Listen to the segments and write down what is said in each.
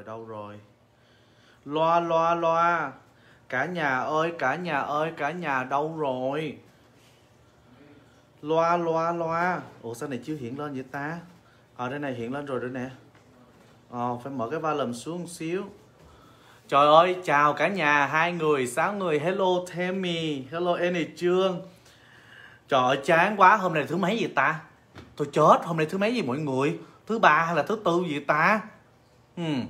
trời đâu rồi loa loa loa cả nhà ơi cả nhà ơi cả nhà đâu rồi loa loa loa ủa sao này chưa hiện lên vậy ta ở ờ, à, đây này hiện lên rồi rồi nè ờ à, phải mở cái ba volume xuống một xíu trời ơi chào cả nhà hai người sáu người hello Themi hello Annie Trương trời ơi chán quá hôm nay thứ mấy vậy ta tôi chết hôm nay thứ mấy vậy mọi người thứ ba hay là thứ tư vậy ta hmm.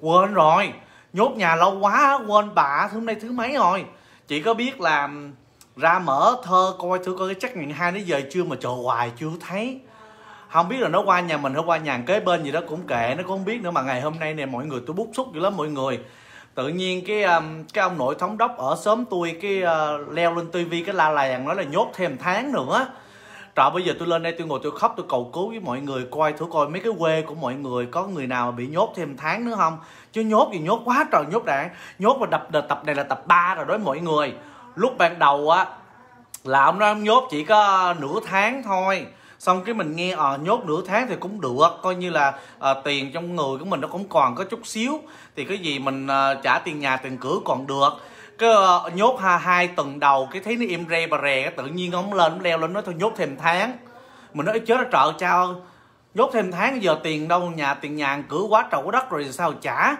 Quên rồi Nhốt nhà lâu quá quên bà Thứ hôm nay thứ mấy rồi Chị có biết là ra mở thơ coi thử coi cái chắc ngày hai nó giờ chưa mà chờ hoài chưa thấy không biết là nó qua nhà mình hay qua nhà kế bên gì đó cũng kệ nó cũng không biết nữa mà ngày hôm nay nè mọi người tôi bút xúc dữ lắm mọi người tự nhiên cái cái ông nội thống đốc ở sớm tôi cái uh, leo lên tivi cái la làng nói là nhốt thêm tháng nữa trời bây giờ tôi lên đây tôi ngồi tôi khóc tôi cầu cứu với mọi người coi thử coi mấy cái quê của mọi người có người nào bị nhốt thêm tháng nữa không chứ nhốt gì nhốt quá trời nhốt đạn nhốt và đập đợt tập này là tập 3 rồi đối với mọi người lúc ban đầu á là ông nói nhốt chỉ có nửa tháng thôi xong cái mình nghe à, nhốt nửa tháng thì cũng được coi như là à, tiền trong người của mình nó cũng còn có chút xíu thì cái gì mình à, trả tiền nhà tiền cửa còn được cái uh, nhốt ha hai tuần đầu cái thấy nó im re bà rè tự nhiên ông lên ông leo lên nó thôi nhốt thêm tháng mình nói chết nó trợ trao nhốt thêm tháng giờ tiền đâu nhà tiền nhà cửa quá trầu quá đất rồi sao trả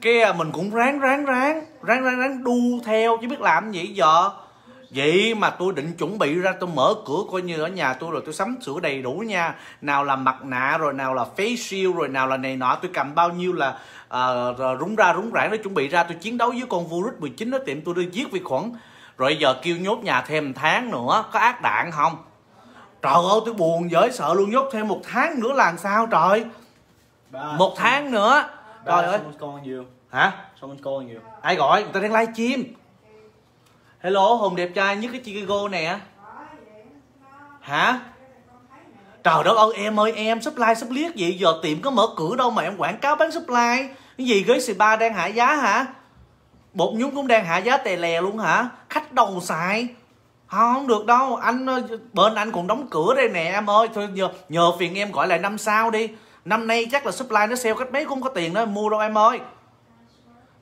cái à, mình cũng ráng ráng ráng ráng ráng ráng đu theo chứ biết làm gì giờ vậy mà tôi định chuẩn bị ra tôi mở cửa coi như ở nhà tôi rồi tôi sắm sửa đầy đủ nha nào là mặt nạ rồi nào là face shield rồi nào là này nọ tôi cầm bao nhiêu là uh, rúng ra rúng rãng để chuẩn bị ra tôi chiến đấu với con virus 19 nó tiệm tôi đi giết vi khuẩn rồi giờ kêu nhốt nhà thêm tháng nữa có ác đạn không trời ơi tôi buồn giới sợ luôn nhốt thêm một tháng nữa làm sao trời ba, một tháng nữa trời ơi con nhiều hả someone calling you ai gọi người ta đang live stream hello hùng đẹp trai nhất cái chicago nè hả trời đất ơi em ơi em supply sắp liếc vậy giờ tiệm có mở cửa đâu mà em quảng cáo bán supply cái gì ghế xì đang hạ giá hả bột nhúng cũng đang hạ giá tè lè luôn hả khách đầu xài không, được đâu anh ờ, bên anh còn đóng cửa đây nè em ơi thôi nhờ, nhờ phiền em gọi lại năm sao đi năm nay chắc là supply nó sale cách mấy cũng có tiền đó mua đâu em ơi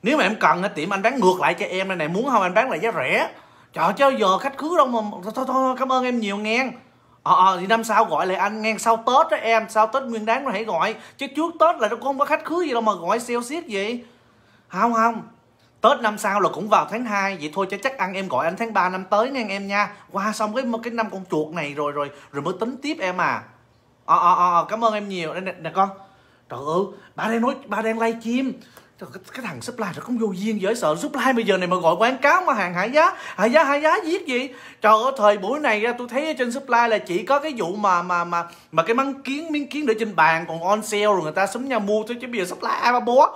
nếu mà em cần thì tiệm anh bán ngược lại cho em đây này muốn không anh bán lại giá rẻ trời chứ giờ khách khứ đâu mà thôi, thôi, thôi cảm ơn em nhiều nghe ờ à, thì năm sau gọi lại anh nghe sau tết đó em sau tết nguyên đáng rồi hãy gọi chứ trước tết là nó không có khách khứ gì đâu mà gọi sale siết gì không không Tết năm sau là cũng vào tháng 2 Vậy thôi cho chắc ăn em gọi anh tháng 3 năm tới nghe em nha Qua xong cái cái năm con chuột này rồi rồi Rồi mới tính tiếp em à Ờ ờ ờ, ờ cảm ơn em nhiều Đây nè, nè con Trời ơi ba đang nói ba đang lay chim Trời, cái, cái thằng supply nó không vô duyên giới sợ supply bây giờ này mà gọi quảng cáo mà hàng hạ giá hạ giá hạ giá giết gì trời ơi thời buổi này tôi thấy trên supply là chỉ có cái vụ mà mà mà mà cái măng kiến miếng kiến để trên bàn còn on sale rồi người ta súng nhau mua thôi chứ bây giờ supply ai mà búa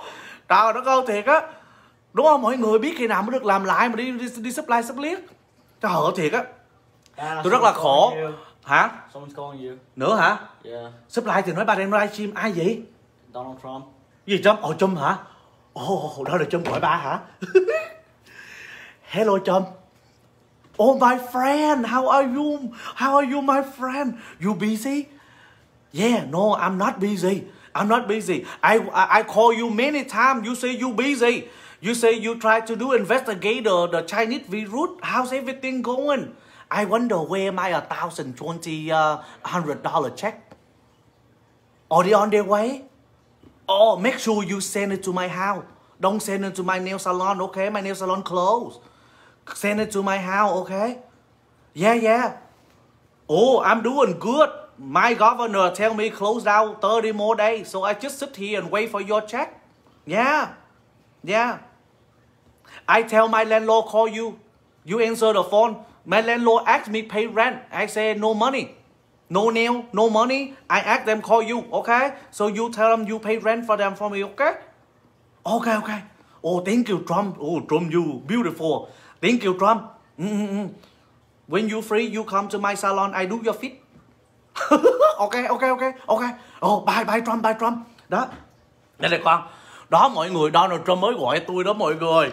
trời đất câu thiệt á đúng không mọi người biết khi nào mới được làm lại mà đi đi, đi supply supply trời ơi thiệt á à, tôi rất là khổ hả nữa hả yeah. Dạ. supply thì nói ba đang livestream ai vậy Donald Trump gì Trump ồ Trump hả Ồ, oh, đó là Trâm gọi ba hả? Hello Trâm Oh my friend, how are you? How are you my friend? You busy? Yeah, no, I'm not busy I'm not busy I, I, I call you many times You say you busy You say you try to do investigator the, Chinese virus How's everything going? I wonder where my a thousand twenty uh, dollar check Are they on their way? Oh, make sure you send it to my house. Don't send it to my nail salon, okay? My nail salon closed. Send it to my house, okay? Yeah, yeah. Oh, I'm doing good. My governor tell me close down 30 more days. So I just sit here and wait for your check. Yeah. Yeah. I tell my landlord call you. You answer the phone. My landlord asked me pay rent. I say no money. No nail, no money. I ask them call you, okay? So you tell them you pay rent for them for me, okay? Okay, okay. Oh, thank you, Trump. Oh, Trump, you beautiful. Thank you, Trump. Mm -hmm. When you free, you come to my salon. I do your feet. Okay, okay, okay, okay. Oh, bye, bye Trump, bye Trump. Đó. Đây là con. Đó mọi người, Donald Trump mới gọi tôi đó mọi người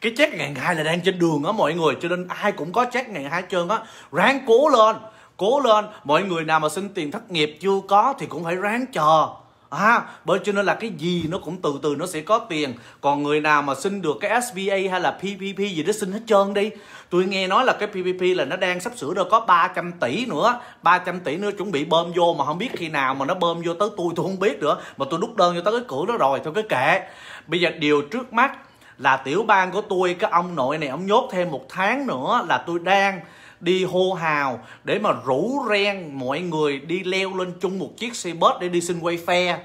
cái check ngàn hai là đang trên đường á mọi người cho nên ai cũng có check ngàn hai trơn á ráng cố lên cố lên mọi người nào mà xin tiền thất nghiệp chưa có thì cũng phải ráng chờ À, bởi cho nên là cái gì nó cũng từ từ nó sẽ có tiền Còn người nào mà xin được cái SBA hay là PPP gì đó xin hết trơn đi Tôi nghe nói là cái PPP là nó đang sắp sửa đâu có 300 tỷ nữa 300 tỷ nữa chuẩn bị bơm vô mà không biết khi nào mà nó bơm vô tới tôi tôi không biết nữa Mà tôi đút đơn cho tới cái cửa đó rồi thôi cái kệ Bây giờ điều trước mắt là tiểu bang của tôi cái ông nội này ông nhốt thêm một tháng nữa là tôi đang đi hô hào để mà rủ ren mọi người đi leo lên chung một chiếc xe bus để đi xin quay phe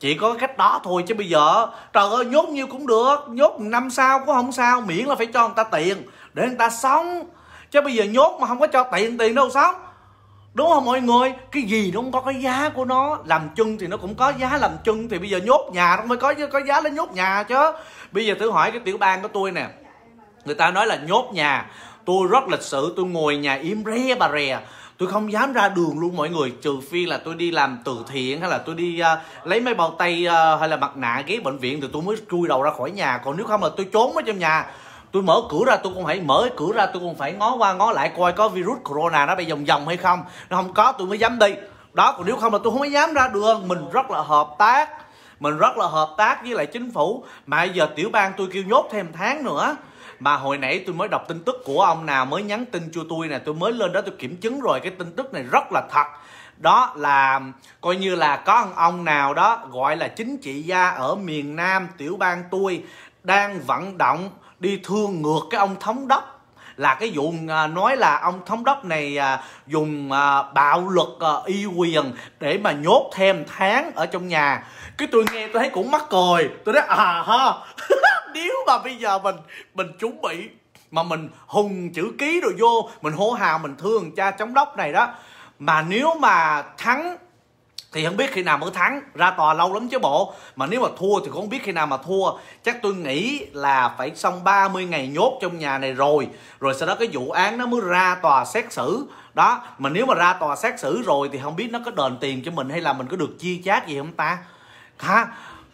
chỉ có cách đó thôi chứ bây giờ trời ơi nhốt nhiêu cũng được nhốt năm sao cũng không sao miễn là phải cho người ta tiền để người ta sống chứ bây giờ nhốt mà không có cho tiền tiền đâu sống đúng không mọi người cái gì nó cũng có cái giá của nó làm chân thì nó cũng có giá làm chân thì bây giờ nhốt nhà nó mới có có giá lên nhốt nhà chứ bây giờ thử hỏi cái tiểu bang của tôi nè người ta nói là nhốt nhà tôi rất lịch sự tôi ngồi nhà im ré bà rè tôi không dám ra đường luôn mọi người trừ phi là tôi đi làm từ thiện hay là tôi đi uh, lấy mấy bao tay uh, hay là mặt nạ ghé bệnh viện thì tôi mới chui đầu ra khỏi nhà còn nếu không là tôi trốn ở trong nhà tôi mở cửa ra tôi cũng phải mở cửa ra tôi cũng phải ngó qua ngó lại coi có virus corona nó bị vòng vòng hay không nó không có tôi mới dám đi đó còn nếu không là tôi không có dám ra đường mình rất là hợp tác mình rất là hợp tác với lại chính phủ mà giờ tiểu bang tôi kêu nhốt thêm tháng nữa mà hồi nãy tôi mới đọc tin tức của ông nào mới nhắn tin cho tôi nè tôi mới lên đó tôi kiểm chứng rồi cái tin tức này rất là thật đó là coi như là có ông nào đó gọi là chính trị gia ở miền Nam tiểu bang tôi đang vận động đi thương ngược cái ông thống đốc là cái vụ à, nói là ông thống đốc này à, dùng à, bạo lực y quyền để mà nhốt thêm tháng ở trong nhà cái tôi nghe tôi thấy cũng mắc cười tôi nói à ha nếu mà bây giờ mình mình chuẩn bị mà mình hùng chữ ký rồi vô mình hô hào mình thương cha chống đốc này đó mà nếu mà thắng thì không biết khi nào mới thắng ra tòa lâu lắm chứ bộ mà nếu mà thua thì cũng không biết khi nào mà thua chắc tôi nghĩ là phải xong 30 ngày nhốt trong nhà này rồi rồi sau đó cái vụ án nó mới ra tòa xét xử đó mà nếu mà ra tòa xét xử rồi thì không biết nó có đền tiền cho mình hay là mình có được chia chác gì không ta ha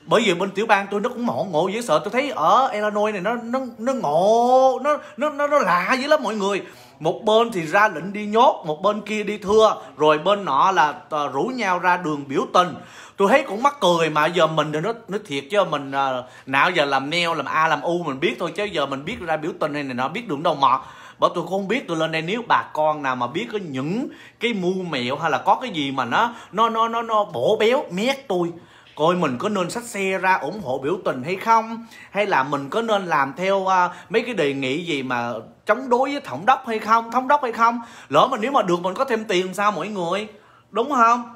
bởi vì bên tiểu bang tôi nó cũng ngộ ngộ dễ sợ tôi thấy ở Illinois này nó nó nó ngộ nó nó nó, nó lạ dữ lắm mọi người một bên thì ra lệnh đi nhốt một bên kia đi thưa rồi bên nọ là uh, rủ nhau ra đường biểu tình tôi thấy cũng mắc cười mà giờ mình thì nó nó thiệt chứ mình uh, ờ, nào giờ làm neo làm a làm u mình biết thôi chứ giờ mình biết ra biểu tình này này nó biết đường đâu mọt bởi tôi không biết tôi lên đây nếu bà con nào mà biết có những cái mưu mẹo hay là có cái gì mà nó nó nó nó, nó bổ béo mét tôi coi mình có nên xách xe ra ủng hộ biểu tình hay không hay là mình có nên làm theo uh, mấy cái đề nghị gì mà chống đối với thống đốc hay không thống đốc hay không lỡ mà nếu mà được mình có thêm tiền sao mọi người đúng không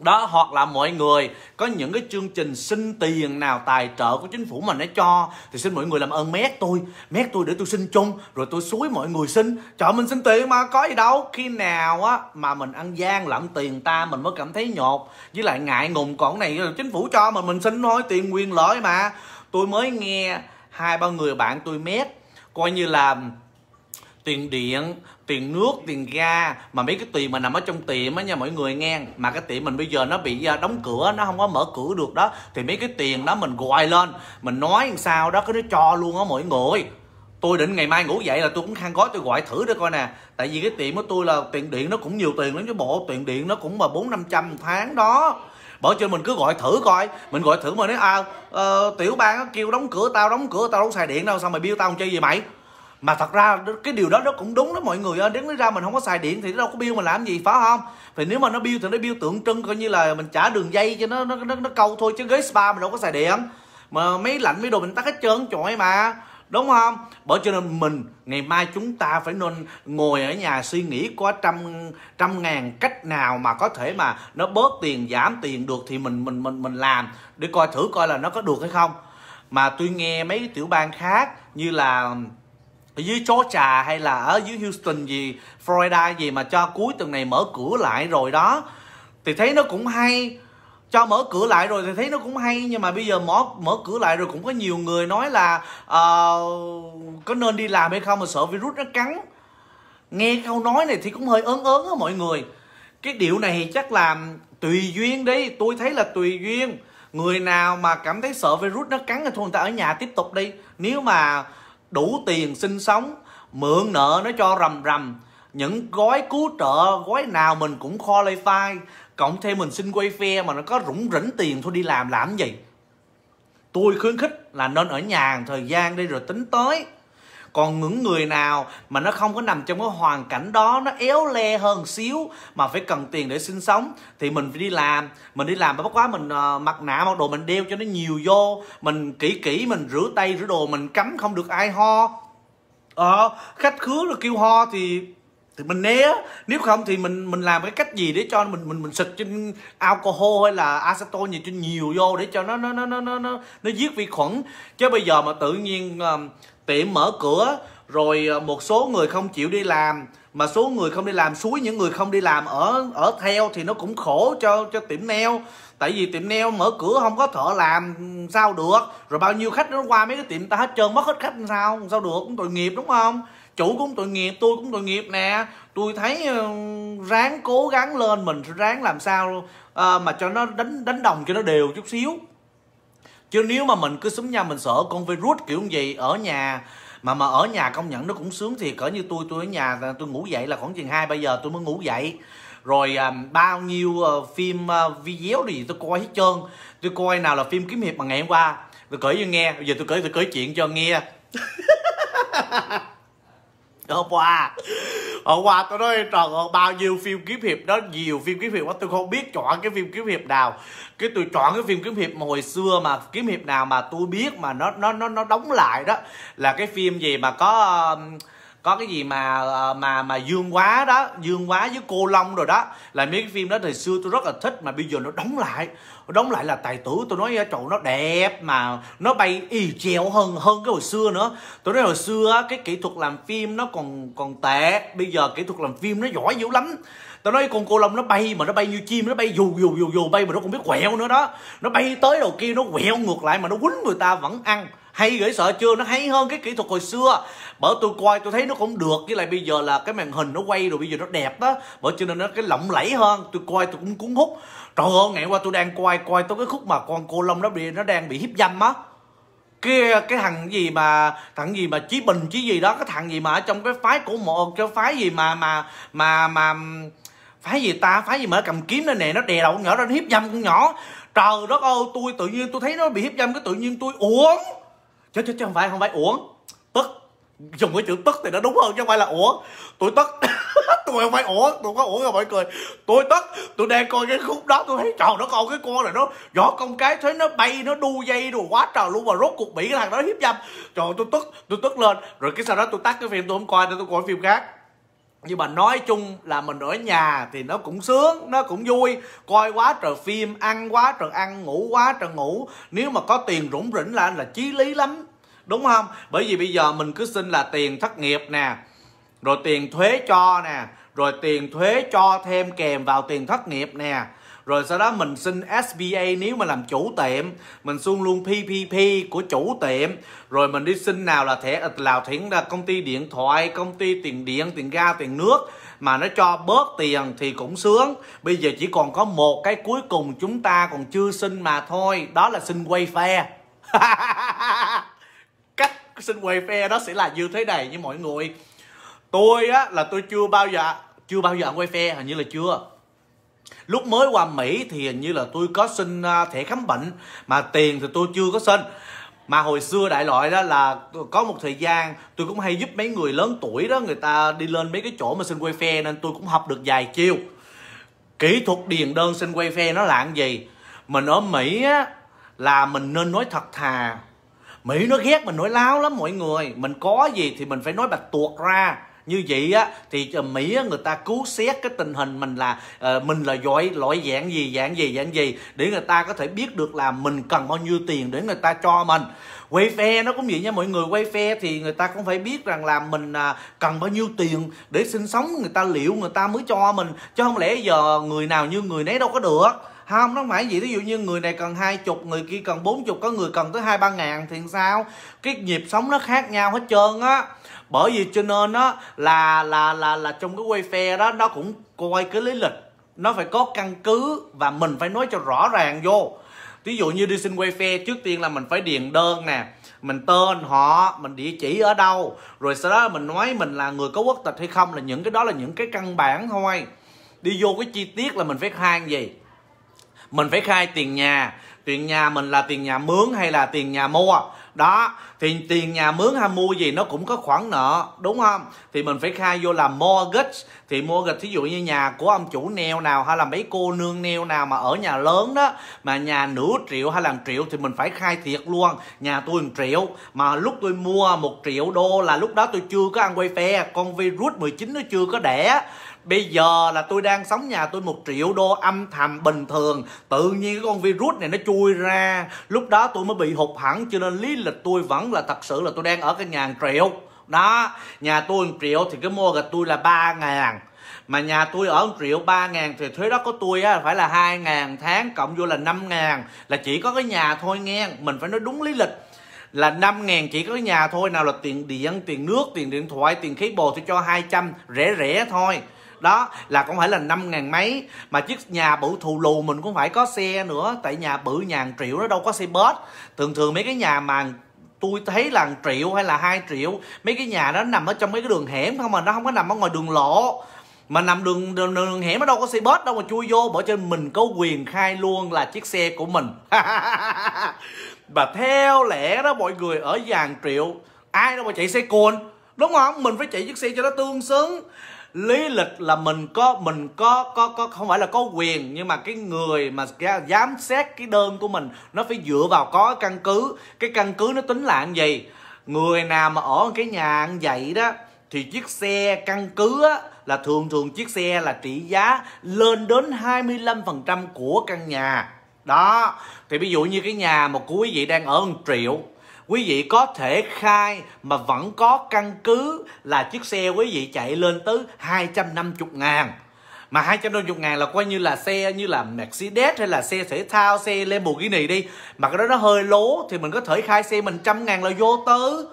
đó hoặc là mọi người có những cái chương trình xin tiền nào tài trợ của chính phủ mà nó cho thì xin mọi người làm ơn mét tôi mét tôi để tôi xin chung rồi tôi suối mọi người xin chợ mình xin tiền mà có gì đâu khi nào á mà mình ăn gian lặn tiền ta mình mới cảm thấy nhột với lại ngại ngùng còn này chính phủ cho mà mình xin thôi tiền quyền lợi mà tôi mới nghe hai ba người bạn tôi mét coi như là tiền điện tiền nước tiền ga mà mấy cái tiền mà nằm ở trong tiệm á nha mọi người nghe mà cái tiệm mình bây giờ nó bị à, đóng cửa nó không có mở cửa được đó thì mấy cái tiền đó mình gọi lên mình nói làm sao đó cứ nó cho luôn á mọi người tôi định ngày mai ngủ dậy là tôi cũng khăn gói tôi gọi thử để coi nè tại vì cái tiệm của tôi là tiền điện nó cũng nhiều tiền lắm chứ bộ tiền điện nó cũng mà bốn năm trăm tháng đó bởi cho mình cứ gọi thử coi mình gọi thử mà nói à, uh, tiểu bang nó kêu đóng cửa tao đóng cửa tao đâu xài điện đâu sao mày biêu tao làm chơi gì mày mà thật ra cái điều đó nó cũng đúng đó mọi người ơi đến ra mình không có xài điện thì nó đâu có bill mình làm gì phải không thì nếu mà nó bill thì nó bill tượng trưng coi như là mình trả đường dây cho nó nó nó, nó câu thôi chứ ghế spa mình đâu có xài điện mà mấy lạnh mấy đồ mình tắt hết trơn trội mà đúng không bởi cho nên mình ngày mai chúng ta phải nên ngồi ở nhà suy nghĩ có trăm trăm ngàn cách nào mà có thể mà nó bớt tiền giảm tiền được thì mình mình mình mình làm để coi thử coi là nó có được hay không mà tôi nghe mấy tiểu bang khác như là ở dưới Georgia hay là ở dưới Houston gì Florida gì mà cho cuối tuần này mở cửa lại rồi đó thì thấy nó cũng hay cho mở cửa lại rồi thì thấy nó cũng hay nhưng mà bây giờ mở mở cửa lại rồi cũng có nhiều người nói là uh, có nên đi làm hay không mà sợ virus nó cắn nghe câu nói này thì cũng hơi ớn ớn á mọi người cái điều này thì chắc là tùy duyên đi tôi thấy là tùy duyên người nào mà cảm thấy sợ virus nó cắn thì thôi người ta ở nhà tiếp tục đi nếu mà đủ tiền sinh sống mượn nợ nó cho rầm rầm những gói cứu trợ gói nào mình cũng qualify cộng thêm mình xin quay phe mà nó có rủng rỉnh tiền thôi đi làm làm gì tôi khuyến khích là nên ở nhà thời gian đi rồi tính tới còn những người nào mà nó không có nằm trong cái hoàn cảnh đó nó éo le hơn xíu mà phải cần tiền để sinh sống thì mình phải đi làm mình đi làm bất quá mình uh, ờ, mặt nạ mặc đồ mình đeo cho nó nhiều vô mình kỹ kỹ mình rửa tay rửa đồ mình cấm không được ai ho ờ khách khứa rồi kêu ho thì thì mình né nếu không thì mình mình làm cái cách gì để cho mình mình mình xịt trên alcohol hay là acetone gì cho nhiều vô để cho nó nó nó nó nó nó, nó giết vi khuẩn chứ bây giờ mà tự nhiên uh, tiệm mở cửa rồi ờ, một số người không chịu đi làm mà số người không đi làm suối những người không đi làm ở ở theo thì nó cũng khổ cho cho tiệm neo tại vì tiệm neo mở cửa không có thợ làm sao được rồi bao nhiêu khách nó qua mấy cái tiệm ta hết trơn mất hết khách làm sao làm sao được cũng tội nghiệp đúng không chủ cũng tội nghiệp tôi cũng tội nghiệp nè tôi thấy ờ, ráng cố gắng lên mình ráng làm sao ờ, mà cho nó đánh đánh đồng cho nó đều chút xíu chứ nếu mà mình cứ súng nhau mình sợ con virus kiểu gì ở nhà mà mà ở nhà công nhận nó cũng sướng thì cỡ như tôi tôi ở nhà ờ, tôi ngủ dậy là khoảng chừng hai ba giờ tôi mới ngủ dậy rồi à, bao nhiêu à, phim à, video gì tôi coi hết trơn tôi coi nào là phim kiếm hiệp mà ngày hôm qua tôi cởi cho nghe bây giờ tôi cởi tôi cởi chuyện cho nghe Ờ, hôm qua ờ, hôm qua tôi nói trời ơi bao nhiêu phim kiếm hiệp đó nhiều phim kiếm hiệp quá tôi không biết chọn cái phim kiếm hiệp nào cái tôi chọn cái phim kiếm hiệp mà hồi xưa mà kiếm hiệp nào mà tôi biết mà nó nó nó nó đóng lại đó là cái phim gì mà có uh, có cái gì mà ờ, mà mà dương quá đó dương quá với cô long rồi đó là mấy cái phim đó thì xưa tôi rất là thích mà bây giờ nó đóng lại đóng lại là tài tử tôi nói chỗ nó đẹp mà nó bay y chèo hơn hơn cái hồi xưa nữa tôi nói hồi xưa cái kỹ thuật làm phim nó còn còn tệ bây giờ kỹ thuật làm phim nó giỏi dữ lắm tôi nói con cô long nó bay mà nó bay như chim nó bay dù dù dù dù bay mà nó không biết quẹo nữa đó nó bay tới đầu kia nó quẹo ngược lại mà nó quýnh người ta vẫn ăn hay gửi sợ chưa nó hay hơn cái kỹ thuật hồi xưa bởi tôi coi tôi thấy nó cũng được với lại bây giờ là cái màn hình nó quay rồi bây giờ nó đẹp đó bởi cho nên nó cái lộng lẫy hơn tôi coi tôi cũng cuốn hút trời ơi ngày qua tôi đang coi coi tôi cái khúc mà con cô long nó bị nó đang bị hiếp dâm á cái cái thằng gì mà thằng gì mà chí bình chí gì đó cái thằng gì mà ở trong cái phái của một cái phái gì mà mà mà mà phái gì ta phái gì mà cầm kiếm lên nè nó đè đầu con nhỏ nó hiếp dâm con nhỏ trời đất ơi tôi tự nhiên tôi thấy nó bị hiếp dâm cái tự nhiên tôi uống chứ chứ chứ không phải không phải uống tức dùng cái chữ tức thì nó đúng hơn chứ không phải là uống tôi tức tôi không phải uống tôi có uống rồi mọi người tôi tức tôi đang coi cái khúc đó tôi thấy trời nó còn cái con này nó võ con cái thấy nó bay nó đu dây đồ quá trời luôn mà rốt cuộc bị cái thằng đó hiếp dâm trời tôi tức tôi tức lên rồi cái sau đó tôi tắt cái phim tôi không coi nữa tôi coi phim khác nhưng mà nói chung là mình ở nhà thì nó cũng sướng nó cũng vui coi quá trời phim ăn quá trời ăn ngủ quá trời ngủ nếu mà có tiền rủng rỉnh là anh là chí lý lắm đúng không bởi vì bây giờ mình cứ xin là tiền thất nghiệp nè rồi tiền thuế cho nè rồi tiền thuế cho thêm kèm vào tiền thất nghiệp nè rồi sau đó mình xin SBA nếu mà làm chủ tiệm mình xuống luôn PPP của chủ tiệm rồi mình đi xin nào là thẻ lào thiển là công ty điện thoại công ty tiền điện tiền ga tiền nước mà nó cho bớt tiền thì cũng sướng bây giờ chỉ còn có một cái cuối cùng chúng ta còn chưa xin mà thôi đó là xin quay wayfair cách xin quay wayfair đó sẽ là như thế này như mọi người tôi á là tôi chưa bao giờ chưa bao giờ quay phe hình như là chưa lúc mới qua Mỹ thì hình như là tôi có xin à, thẻ khám bệnh mà tiền thì tôi chưa có xin mà hồi xưa đại loại đó là có một thời gian tôi cũng hay giúp mấy người lớn tuổi đó người ta đi lên mấy cái chỗ mà xin quay phe nên tôi cũng học được vài chiêu kỹ thuật điền đơn xin quay phe nó là gì mình ở mỹ á là mình nên nói thật thà mỹ nó ghét mình nói láo lắm mọi người mình có gì thì mình phải nói bạch tuột ra như vậy á thì ờ, mỹ á, người ta cứu xét cái tình hình mình là uh, mình là giỏi loại dạng gì dạng gì dạng gì để người ta có thể biết được là mình cần bao nhiêu tiền để người ta cho mình quay phe nó cũng vậy nha mọi người quay phe thì người ta cũng phải biết rằng là mình à, cần bao nhiêu tiền để sinh sống người ta liệu người ta mới cho mình chứ không lẽ giờ người nào như người nấy đâu có được không nó phải gì ví dụ như người này cần hai chục người kia cần bốn chục có người cần tới hai ba ngàn thì sao cái nhịp sống nó khác nhau hết trơn á bởi vì cho nên nó là là là là trong cái quay phe đó nó cũng coi cái lý lịch nó phải có căn cứ và mình phải nói cho rõ ràng vô ví dụ như đi xin quay phe trước tiên là mình phải điền đơn nè mình tên họ mình địa chỉ ở đâu rồi sau đó mình nói mình là người có quốc tịch hay không là những cái đó là những cái căn bản thôi đi vô cái chi tiết là mình phải khai gì mình phải khai tiền nhà tiền nhà mình là tiền nhà mướn hay là tiền nhà mua đó thì tiền nhà mướn hay mua gì nó cũng có khoản nợ đúng không thì mình phải khai vô là mortgage thì mortgage thí dụ như nhà của ông chủ neo nào hay là mấy cô nương neo nào mà ở nhà lớn đó mà nhà nửa triệu hay là triệu thì mình phải khai thiệt luôn nhà tôi 1 triệu mà lúc tôi mua một triệu đô là lúc đó tôi chưa có ăn quay phe con virus 19 nó chưa có đẻ bây giờ là tôi đang sống nhà tôi một triệu đô âm thầm bình thường tự nhiên cái con virus này nó chui ra lúc đó tôi mới bị hụt hẳn cho nên lý lịch tôi vẫn là thật sự là tôi đang ở cái nhà 1 triệu đó nhà tôi 1 triệu thì cái mua gạch tôi là ba ngàn mà nhà tôi ở 1 triệu 3 ngàn thì thuế đó của tôi á, phải là 2 ngàn tháng cộng vô là 5 ngàn là chỉ có cái nhà thôi nghe mình phải nói đúng lý lịch là 5 ngàn chỉ có cái nhà thôi nào là tiền điện tiền nước tiền điện thoại tiền khí bồ thì cho 200 rẻ rẻ thôi đó là cũng phải là năm ngàn mấy mà chiếc nhà bự thù lù mình cũng phải có xe nữa tại nhà bự nhà triệu nó đâu có xe bớt thường thường mấy cái nhà mà tôi thấy là triệu hay là hai triệu mấy cái nhà đó nằm ở trong mấy cái đường hẻm không mà nó không có nằm ở ngoài đường lộ mà nằm đường đường, đường hẻm nó đâu có xe bớt đâu mà chui vô bởi trên mình có quyền khai luôn là chiếc xe của mình và theo lẽ đó mọi người ở vàng triệu ai đâu mà chạy xe cồn đúng không mình phải chạy chiếc xe cho nó tương xứng lý lịch là mình có mình có có có không phải là có quyền nhưng mà cái người mà giám xét cái đơn của mình nó phải dựa vào có căn cứ cái căn cứ nó tính là cái gì người nào mà ở cái nhà ăn vậy đó thì chiếc xe căn cứ á, là thường thường chiếc xe là trị giá lên đến 25% của căn nhà đó thì ví dụ như cái nhà mà của quý vị đang ở 1 triệu quý vị có thể khai mà vẫn có căn cứ là chiếc xe quý vị chạy lên tới 250 ngàn mà 250 ngàn là coi như là xe như là Mercedes hay là xe thể thao, xe Lamborghini đi mà cái đó nó hơi lố thì mình có thể khai xe mình trăm ngàn là vô tư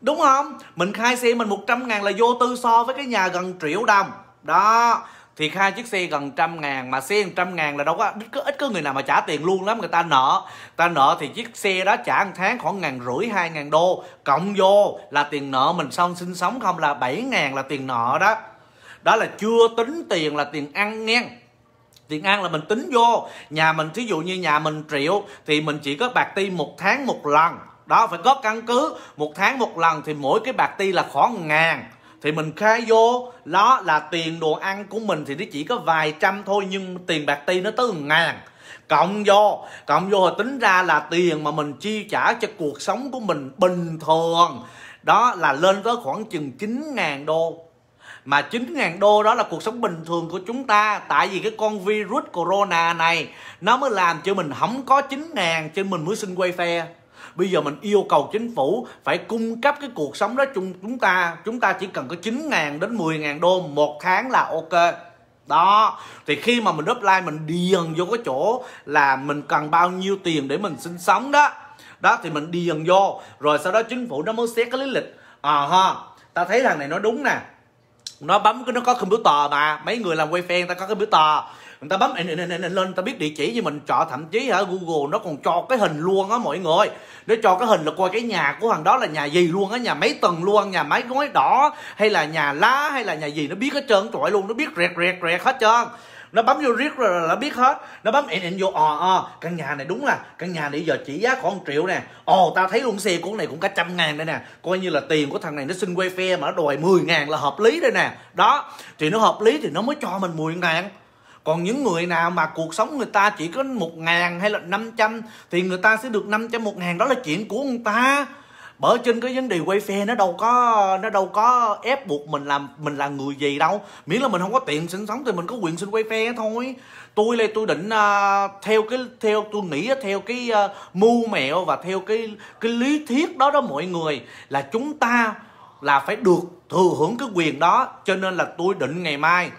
đúng không? Mình khai xe mình 100 ngàn là vô tư so với cái nhà gần triệu đồng đó thiệt hai chiếc xe gần trăm ngàn mà xe trăm ngàn là đâu có ít, có ít có người nào mà trả tiền luôn lắm người ta nợ ta nợ thì chiếc xe đó trả một tháng khoảng ngàn rưỡi hai ngàn đô cộng vô là tiền nợ mình xong sinh sống không là bảy ngàn là tiền nợ đó đó là chưa tính tiền là tiền ăn nghe tiền ăn là mình tính vô nhà mình thí dụ như nhà mình triệu thì mình chỉ có bạc ti một tháng một lần đó phải có căn cứ một tháng một lần thì mỗi cái bạc ti là khoảng ngàn thì mình khai vô đó là tiền đồ ăn của mình thì nó chỉ có vài trăm thôi nhưng tiền bạc ti nó tới ngàn cộng vô cộng vô tính ra là tiền mà mình chi trả cho cuộc sống của mình bình thường đó là lên tới khoảng chừng 9.000 đô mà 9.000 đô đó là cuộc sống bình thường của chúng ta tại vì cái con virus corona này nó mới làm cho mình không có 9.000 cho mình mới xin quay phe bây giờ mình yêu cầu chính phủ phải cung cấp cái cuộc sống đó chung chúng ta chúng ta chỉ cần có 9 000 đến 10 000 đô một tháng là ok đó thì khi mà mình upline mình điền vô cái chỗ là mình cần bao nhiêu tiền để mình sinh sống đó đó thì mình điền vô rồi sau đó chính phủ nó mới xét cái lý lịch à ha ta thấy thằng này nó đúng nè nó bấm cái nó có computer mà mấy người làm quay fan ta có cái computer người ta bấm in in in, in, in lên ta biết địa chỉ gì mình chọn thậm chí hả google nó còn cho cái hình luôn á mọi người để cho cái hình là coi cái nhà của thằng đó là nhà gì luôn á nhà mấy tầng luôn nhà mấy gói đỏ hay là nhà lá hay là nhà gì nó biết hết trơn trọi luôn nó biết rẹt rẹt rẹt hết trơn nó bấm vô riết rồi là nó biết hết nó bấm in in vô ờ à, căn nhà này đúng là căn nhà này giờ chỉ giá khoảng 1 triệu nè ồ ta thấy luôn xe của này cũng cả trăm ngàn đây nè coi như là tiền của thằng này nó xin quay phe mà nó đòi 10 ngàn là hợp lý đây nè đó thì nó hợp lý thì nó mới cho mình 10 ngàn còn những người nào mà cuộc sống người ta chỉ có một ngàn hay là 500 thì người ta sẽ được 500 một ngàn đó là chuyện của người ta bởi trên cái vấn đề quay phe nó đâu có nó đâu có ép buộc mình làm mình là người gì đâu miễn là mình không có tiền sinh sống thì mình có quyền xin quay phe thôi tôi đây tôi định uh, theo cái theo tôi nghĩ theo cái uh, mưu mẹo và theo cái cái lý thuyết đó đó mọi người là chúng ta là phải được thừa hưởng cái quyền đó cho nên là tôi định ngày mai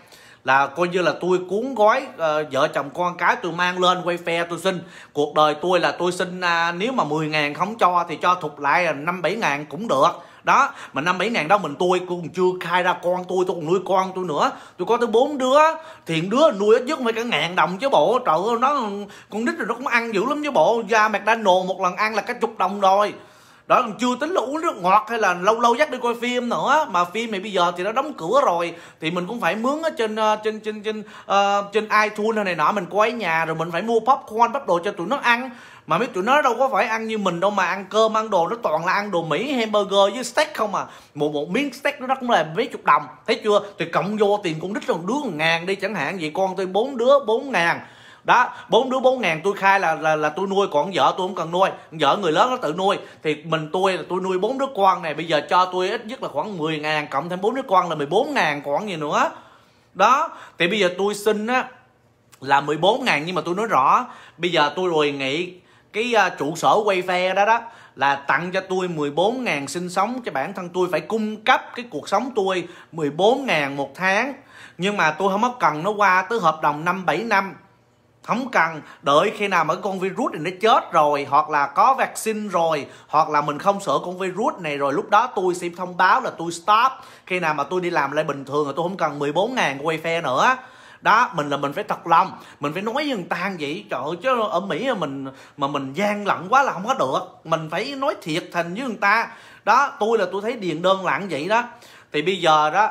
là coi như là tôi cuốn gói uh, vợ chồng con cái tôi mang lên quay phe tôi xin cuộc đời tôi là tôi xin uh, nếu mà 10 ngàn không cho thì cho thục lại à, năm bảy ngàn cũng được đó mà năm bảy ngàn đó mình tôi cũng chưa khai ra con tôi tôi còn nuôi con tôi nữa tôi có tới bốn đứa thì đứa nuôi ít nhất phải cả ngàn đồng chứ bộ trời ơi nó con nít rồi nó cũng ăn dữ lắm chứ bộ ra mcdonald một lần ăn là cả chục đồng rồi đó còn chưa tính là uống nước ngọt hay là lâu lâu dắt đi coi phim nữa mà phim này bây giờ thì nó đóng cửa rồi thì mình cũng phải mướn ở trên ờ, trên trên trên uh, trên iTunes hay này nọ mình coi ở nhà rồi mình phải mua popcorn bắp đồ cho tụi nó ăn mà mấy tụi nó đâu có phải ăn như mình đâu mà ăn cơm ăn đồ nó toàn là ăn đồ mỹ hamburger với steak không à một một miếng steak nó cũng là mấy chục đồng thấy chưa thì cộng vô tiền con nít còn đứa ngàn đi chẳng hạn vậy con tôi bốn đứa bốn ngàn đó bốn đứa bốn ngàn tôi khai là là là tôi nuôi còn vợ tôi không cần nuôi vợ người lớn nó tự nuôi thì mình tôi là tôi nuôi bốn đứa con này bây giờ cho tôi ít nhất là khoảng 10 ngàn cộng thêm bốn đứa con là 14 ngàn còn gì nữa đó thì bây giờ tôi xin á là 14 ngàn nhưng mà tôi nói rõ bây giờ tôi đề nghị cái uh, trụ sở quay phe đó đó là tặng cho tôi 14 ngàn sinh sống cho bản thân tôi phải cung cấp cái cuộc sống tôi 14 ngàn một tháng nhưng mà tôi không có cần nó qua tới hợp đồng 5 7 năm không cần đợi khi nào mà cái con virus này nó chết rồi hoặc là có vaccine rồi hoặc là mình không sửa con virus này rồi lúc đó tôi sẽ thông báo là tôi stop khi nào mà tôi đi làm lại bình thường rồi tôi không cần 14 ngàn quay phe nữa đó mình là mình phải thật lòng mình phải nói với người ta vậy trời ơi chứ ở mỹ mình mà mình gian lận quá là không có được mình phải nói thiệt thành với người ta đó tôi là tôi thấy điền đơn lặng vậy đó thì bây giờ đó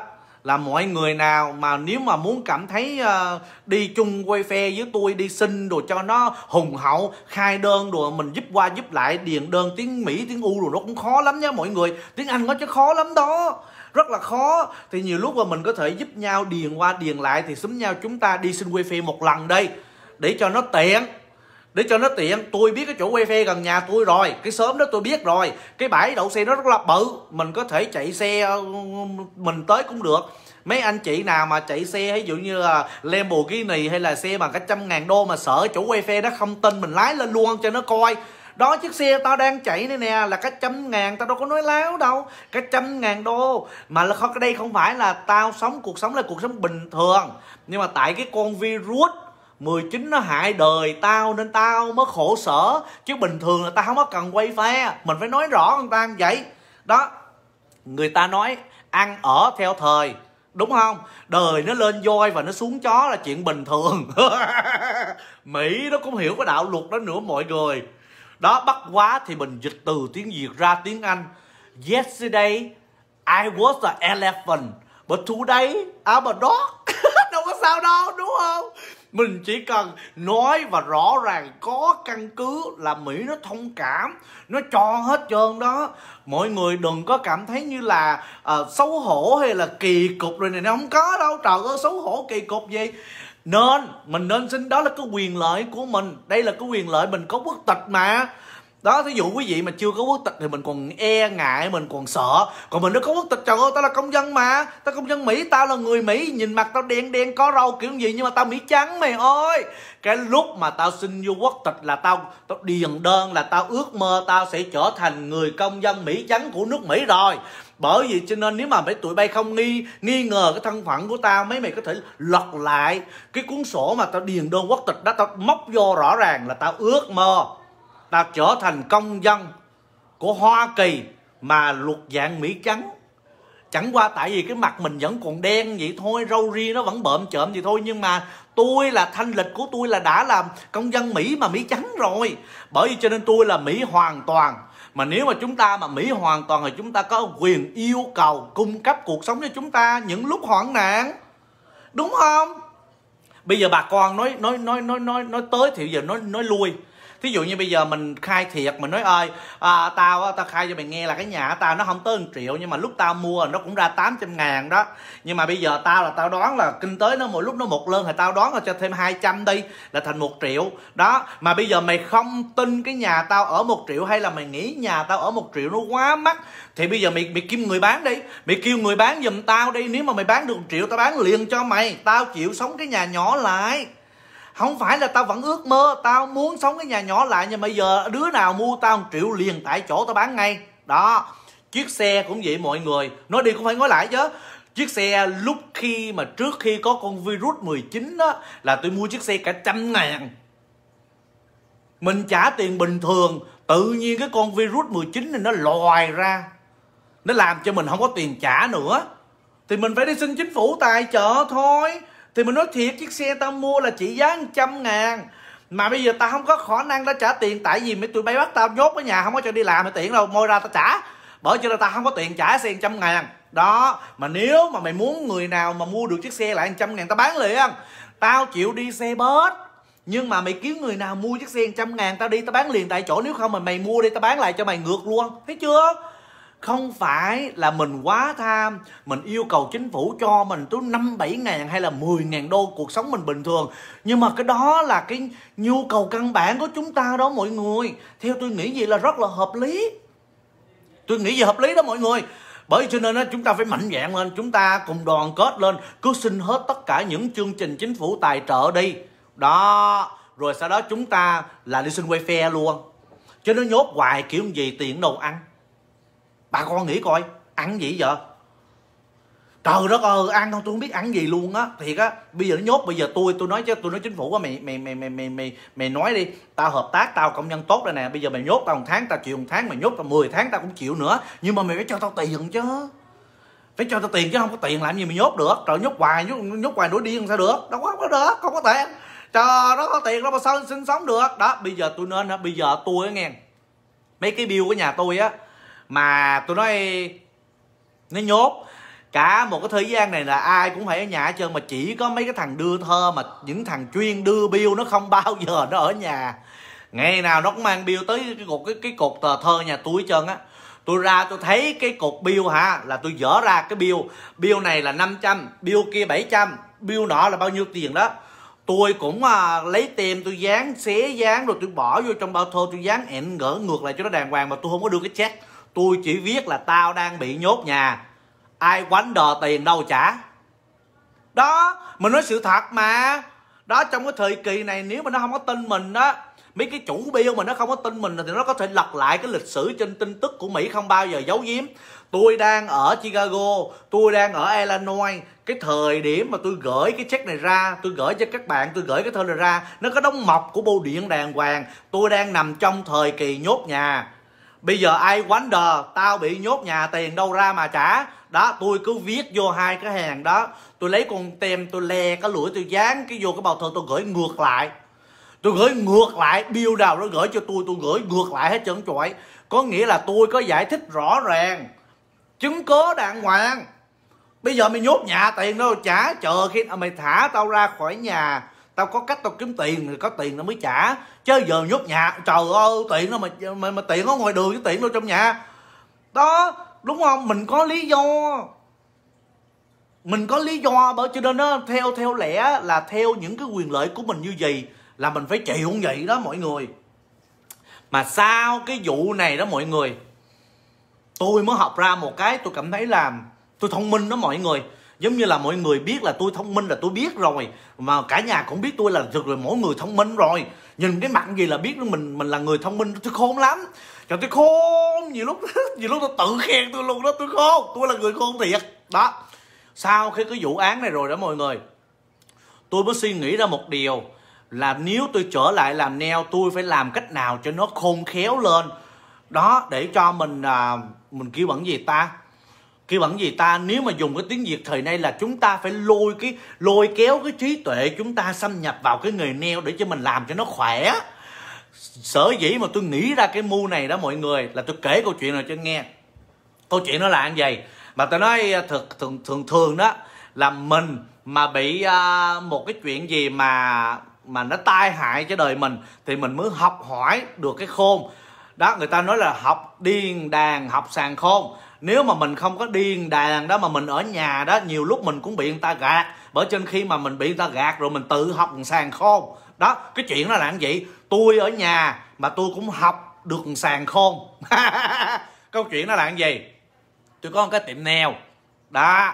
là mọi người nào mà nếu mà muốn cảm thấy uh, đi chung quay phe với tôi đi xin đồ cho nó hùng hậu khai đơn đồ mình giúp qua giúp lại điền đơn tiếng mỹ tiếng u rồi nó cũng khó lắm nha mọi người tiếng anh nó chứ khó lắm đó rất là khó thì nhiều lúc mà mình có thể giúp nhau điền qua điền lại thì xúm nhau chúng ta đi xin quay phe một lần đây để cho nó tiện để cho nó tiện tôi biết cái chỗ wifi gần nhà tôi rồi cái sớm đó tôi biết rồi cái bãi đậu xe nó rất là bự mình có thể chạy xe ờ, mình tới cũng được mấy anh chị nào mà chạy xe ví dụ như là Lamborghini hay là xe bằng cả trăm ngàn đô mà sợ chủ wifi đó không tin mình lái lên luôn cho nó coi đó chiếc xe tao đang chạy đây nè là cái trăm ngàn tao đâu có nói láo đâu cái trăm ngàn đô mà là không cái đây không phải là tao sống cuộc sống là cuộc sống bình thường nhưng mà tại cái con virus 19 nó hại đời tao nên tao mới khổ sở chứ bình thường là tao không có cần quay phe mình phải nói rõ người ta như vậy đó người ta nói ăn ở theo thời đúng không đời nó lên voi và nó xuống chó là chuyện bình thường mỹ nó cũng hiểu cái đạo luật đó nữa mọi người đó bắt quá thì mình dịch từ tiếng việt ra tiếng anh yesterday i was an elephant but today i'm a dog đâu có sao đâu đúng không mình chỉ cần nói và rõ ràng có căn cứ là mỹ nó thông cảm nó cho hết trơn đó mọi người đừng có cảm thấy như là uh, xấu hổ hay là kỳ cục rồi này nó không có đâu trời ơi xấu hổ kỳ cục gì nên mình nên xin đó là cái quyền lợi của mình đây là cái quyền lợi mình có quốc tịch mà đó thí dụ quý vị mà chưa có quốc tịch thì mình còn e ngại mình còn sợ còn mình nó có quốc tịch trời ơi tao là công dân mà tao công dân mỹ tao là người mỹ nhìn mặt tao đen đen có râu kiểu gì nhưng mà tao mỹ trắng mày ơi cái lúc mà tao xin vô quốc tịch là tao tao điền đơn là tao ước mơ tao sẽ trở thành người công dân mỹ trắng của nước mỹ rồi bởi vì cho nên nếu mà mấy tụi bay không nghi nghi ngờ cái thân phận của tao mấy mày có thể lật lại cái cuốn sổ mà tao điền đơn quốc tịch đó tao móc vô rõ ràng là tao ước mơ đã trở thành công dân của Hoa Kỳ mà luật dạng Mỹ trắng chẳng qua tại vì cái mặt mình vẫn còn đen vậy thôi râu ri nó vẫn bợm chợm vậy thôi nhưng mà tôi là thanh lịch của tôi là đã làm công dân mỹ mà mỹ trắng rồi bởi vì cho nên tôi là mỹ hoàn toàn mà nếu mà chúng ta mà mỹ hoàn toàn thì chúng ta có quyền yêu cầu cung cấp cuộc sống cho chúng ta những lúc hoạn nạn đúng không bây giờ bà con nói nói nói nói nói nói tới thì giờ nói nói lui thí dụ như bây giờ mình khai thiệt mình nói ơi à, tao tao khai cho mày nghe là cái nhà tao nó không tới 1 triệu nhưng mà lúc tao mua nó cũng ra 800 ngàn đó nhưng mà bây giờ tao là tao đoán là kinh tế nó mỗi lúc nó một lên thì tao đoán là cho thêm 200 đi là thành một triệu đó mà bây giờ mày không tin cái nhà tao ở một triệu hay là mày nghĩ nhà tao ở một triệu nó quá mắc thì bây giờ mày mày kiếm người bán đi mày kêu người bán giùm tao đi nếu mà mày bán được 1 triệu tao bán liền cho mày tao chịu sống cái nhà nhỏ lại không phải là tao vẫn ước mơ tao muốn sống cái nhà nhỏ lại nhưng bây giờ đứa nào mua tao một triệu liền tại chỗ tao bán ngay đó chiếc xe cũng vậy mọi người nói đi cũng phải nói lại chứ chiếc xe lúc khi mà trước khi có con virus 19 đó là tôi mua chiếc xe cả trăm ngàn mình trả tiền bình thường tự nhiên cái con virus 19 này nó lòi ra nó làm cho mình không có tiền trả nữa thì mình phải đi xin chính phủ tài trợ thôi thì mình nói thiệt chiếc xe tao mua là chỉ giá 100 ngàn mà bây giờ tao không có khả năng đã trả tiền tại vì mấy tụi bay bắt tao nhốt ở nhà không có cho đi làm thì tiện đâu môi ra tao trả bởi cho là tao không có tiền trả xe 100 ngàn đó mà nếu mà mày muốn người nào mà mua được chiếc xe lại 100 ngàn tao bán liền tao chịu đi xe bớt nhưng mà mày kiếm người nào mua chiếc xe 100 ngàn tao đi tao bán liền tại chỗ nếu không mà mày mua đi tao bán lại cho mày ngược luôn thấy chưa không phải là mình quá tham mình yêu cầu chính phủ cho mình tới năm bảy ngàn hay là 10 ngàn đô cuộc sống mình bình thường nhưng mà cái đó là cái nhu cầu căn bản của chúng ta đó mọi người theo tôi nghĩ gì là rất là hợp lý tôi nghĩ gì hợp lý đó mọi người bởi cho nên đó, chúng ta phải mạnh dạng lên chúng ta cùng đoàn kết lên cứ xin hết tất cả những chương trình chính phủ tài trợ đi đó rồi sau đó chúng ta là đi xin quay phe luôn cho nó nhốt hoài kiểu gì tiền đâu ăn bà con nghĩ coi ăn gì giờ trời đất ơi ăn không tôi không biết ăn gì luôn á thiệt á bây giờ nó nhốt bây giờ tôi tôi nói chứ tôi nói chính phủ á mày mày mày mày mày mày mày nói đi tao hợp tác tao công nhân tốt đây nè bây giờ mày nhốt tao một tháng tao chịu một tháng mày nhốt tao 10 tháng tao cũng chịu nữa nhưng mà mày phải cho tao tiền chứ phải cho tao tiền chứ không có tiền làm gì mày nhốt được trời nhốt hoài nhốt, nhốt hoài nổi điên sao được đâu có, có được không có tiền trời nó có tiền đâu mà sao sinh sống được đó bây giờ tôi nên á bây giờ tôi á nghe mấy cái bill của nhà tôi á mà tôi nói nó nhốt cả một cái thời gian này là ai cũng phải ở nhà hết trơn mà chỉ có mấy cái thằng đưa thơ mà những thằng chuyên đưa bill nó không bao giờ nó ở nhà ngày nào nó cũng mang bill tới cái cột cái, cái cột tờ thơ nhà tôi hết trơn á tôi ra tôi thấy cái cột bill hả là tôi dở ra cái bill bill này là 500 bill kia 700 bill nọ là bao nhiêu tiền đó tôi cũng à, lấy tem tôi dán xé dán rồi tôi bỏ vô trong bao thơ tôi dán ẹn gỡ ngược lại cho nó đàng hoàng mà tôi không có đưa cái check tôi chỉ viết là tao đang bị nhốt nhà ai quánh đò tiền đâu trả đó mình nói sự thật mà đó trong cái thời kỳ này nếu mà nó không có tin mình đó mấy cái chủ biêu mà nó không có tin mình thì nó có thể lật lại cái lịch sử trên tin tức của mỹ không bao giờ giấu giếm tôi đang ở chicago tôi đang ở illinois cái thời điểm mà tôi gửi cái check này ra tôi gửi cho các bạn tôi gửi cái thơ này ra nó có đóng mọc của bưu điện đàng hoàng tôi đang nằm trong thời kỳ nhốt nhà bây giờ ai quánh đờ tao bị nhốt nhà tiền đâu ra mà trả đó tôi cứ viết vô hai cái hàng đó tôi lấy con tem tôi le cái lưỡi tôi dán cái vô cái bao thơ tôi gửi ngược lại tôi gửi ngược lại bill đào nó gửi cho tôi tôi gửi ngược lại hết trơn trọi có nghĩa là tôi có giải thích rõ ràng chứng cớ đàng hoàng bây giờ mày nhốt nhà tiền đâu trả chờ khi mày thả tao ra khỏi nhà tao có cách tao kiếm tiền rồi có tiền tao mới trả chứ giờ nhốt nhà trời ơi tiền đâu mà mà, mà tiền nó ngoài đường chứ tiền đâu trong nhà đó đúng không mình có lý do mình có lý do bởi cho nên đó, theo theo lẽ là theo những cái quyền lợi của mình như gì là mình phải chịu như vậy đó mọi người mà sau cái vụ này đó mọi người tôi mới học ra một cái tôi cảm thấy là tôi thông minh đó mọi người giống như là mọi người biết là tôi thông minh là tôi biết rồi mà cả nhà cũng biết tôi là thực là mỗi người thông minh rồi nhìn cái mặt gì là biết mình mình là người thông minh tôi khôn lắm trời tôi khôn nhiều lúc nhiều lúc tôi tự khen tôi luôn đó tôi khôn tôi là người khôn thiệt đó sau khi cái vụ án này rồi đó mọi người tôi mới suy nghĩ ra một điều là nếu tôi trở lại làm neo tôi phải làm cách nào cho nó khôn khéo lên đó để cho mình à, mình kêu bằng gì ta khi bằng gì ta nếu mà dùng cái tiếng việt thời nay là chúng ta phải lôi cái lôi kéo cái trí tuệ chúng ta xâm nhập vào cái nghề neo để cho mình làm cho nó khỏe sở dĩ mà tôi nghĩ ra cái mu này đó mọi người là tôi kể câu chuyện này cho nghe câu chuyện nó là như vậy mà tôi nói à, thật thường thường thường đó là mình mà bị uh, một cái chuyện gì mà mà nó tai hại cho đời mình thì mình mới học hỏi được cái khôn đó người ta nói là học điên đàn học sàng khôn nếu mà mình không có điên đàn đó mà mình ở nhà đó nhiều lúc mình cũng bị người ta gạt bởi trên khi mà mình bị người ta gạt rồi mình tự học sàn khôn đó cái chuyện đó là như vậy tôi ở nhà mà tôi cũng học được sàn khôn câu chuyện đó là như gì tôi có một cái tiệm neo đó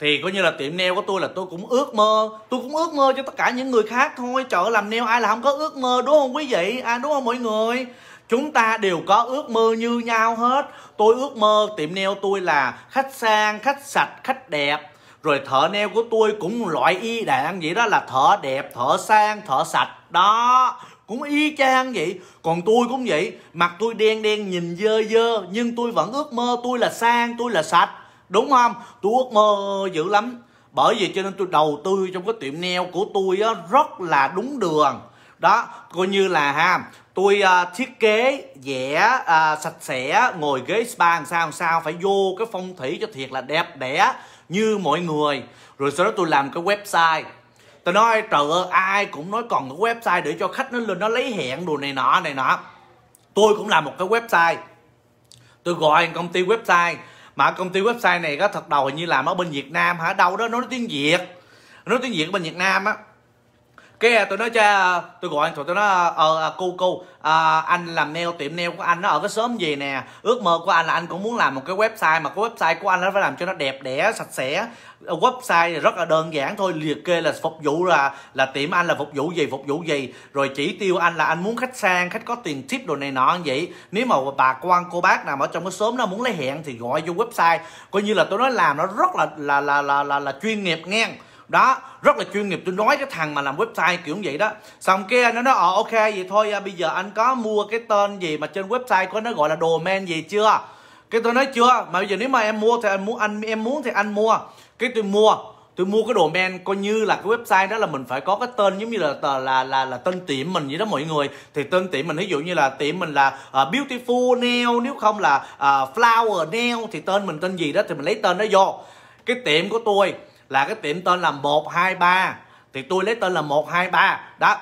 thì coi như là tiệm neo của tôi là tôi cũng ước mơ tôi cũng ước mơ cho tất cả những người khác thôi chợ làm neo ai là không có ước mơ đúng không quý vị à đúng không mọi người Chúng ta đều có ước mơ như nhau hết Tôi ước mơ tiệm nail tôi là khách sang, khách sạch, khách đẹp Rồi thợ nail của tôi cũng loại y đạn vậy đó là thợ đẹp, thợ sang, thợ sạch Đó, cũng y chang vậy Còn tôi cũng vậy, mặt tôi đen đen nhìn dơ dơ Nhưng tôi vẫn ước mơ tôi là sang, tôi là sạch Đúng không? Tôi ước mơ dữ lắm bởi vì cho nên tôi đầu tư trong cái tiệm nail của tôi á, rất là đúng đường đó coi như là ha tôi uh, thiết kế vẽ uh, sạch sẽ ngồi ghế spa làm sao làm sao phải vô cái phong thủy cho thiệt là đẹp đẽ như mọi người rồi sau đó tôi làm cái website tôi nói trời ơi ai cũng nói còn cái website để cho khách nó lên nó lấy hẹn đồ này nọ này nọ tôi cũng làm một cái website tôi gọi công ty website mà công ty website này có thật đầu hình như làm ở bên việt nam hả đâu đó nói tiếng việt nói tiếng việt ở bên việt nam á cái à, tôi nói cho à, tôi gọi anh rồi tôi nói à, ờ à, cô cô à, anh làm nail tiệm nail của anh nó ở cái sớm gì nè ước mơ của anh là anh cũng muốn làm một cái website mà cái website của anh nó phải làm cho nó đẹp đẽ sạch sẽ ờ, website rất là đơn giản thôi liệt kê là phục vụ là là tiệm anh là phục vụ gì phục vụ gì rồi chỉ tiêu anh là anh muốn khách sang khách có tiền tip đồ này nọ như vậy nếu mà bà quan cô bác nào ở trong cái xóm nó muốn lấy hẹn thì gọi vô website coi như là tôi nói làm nó rất là là là là là, là chuyên nghiệp ngang đó rất là chuyên nghiệp tôi nói cái thằng mà làm website kiểu như vậy đó xong kia nó nói ờ ok vậy thôi à, bây giờ anh có mua cái tên gì mà trên website của nó gọi là domain gì chưa cái tôi nói chưa mà bây giờ nếu mà em mua thì anh muốn anh em muốn thì anh mua cái tôi mua tôi mua cái domain coi như là cái website đó là mình phải có cái tên giống như là là là là, là tên tiệm mình vậy đó mọi người thì tên tiệm mình ví dụ như là tiệm mình là uh, beautiful nail nếu không là uh, flower nail thì tên mình tên gì đó thì mình lấy tên đó vô cái tiệm của tôi là cái tiệm tên là 123 thì tôi lấy tên là 123 đó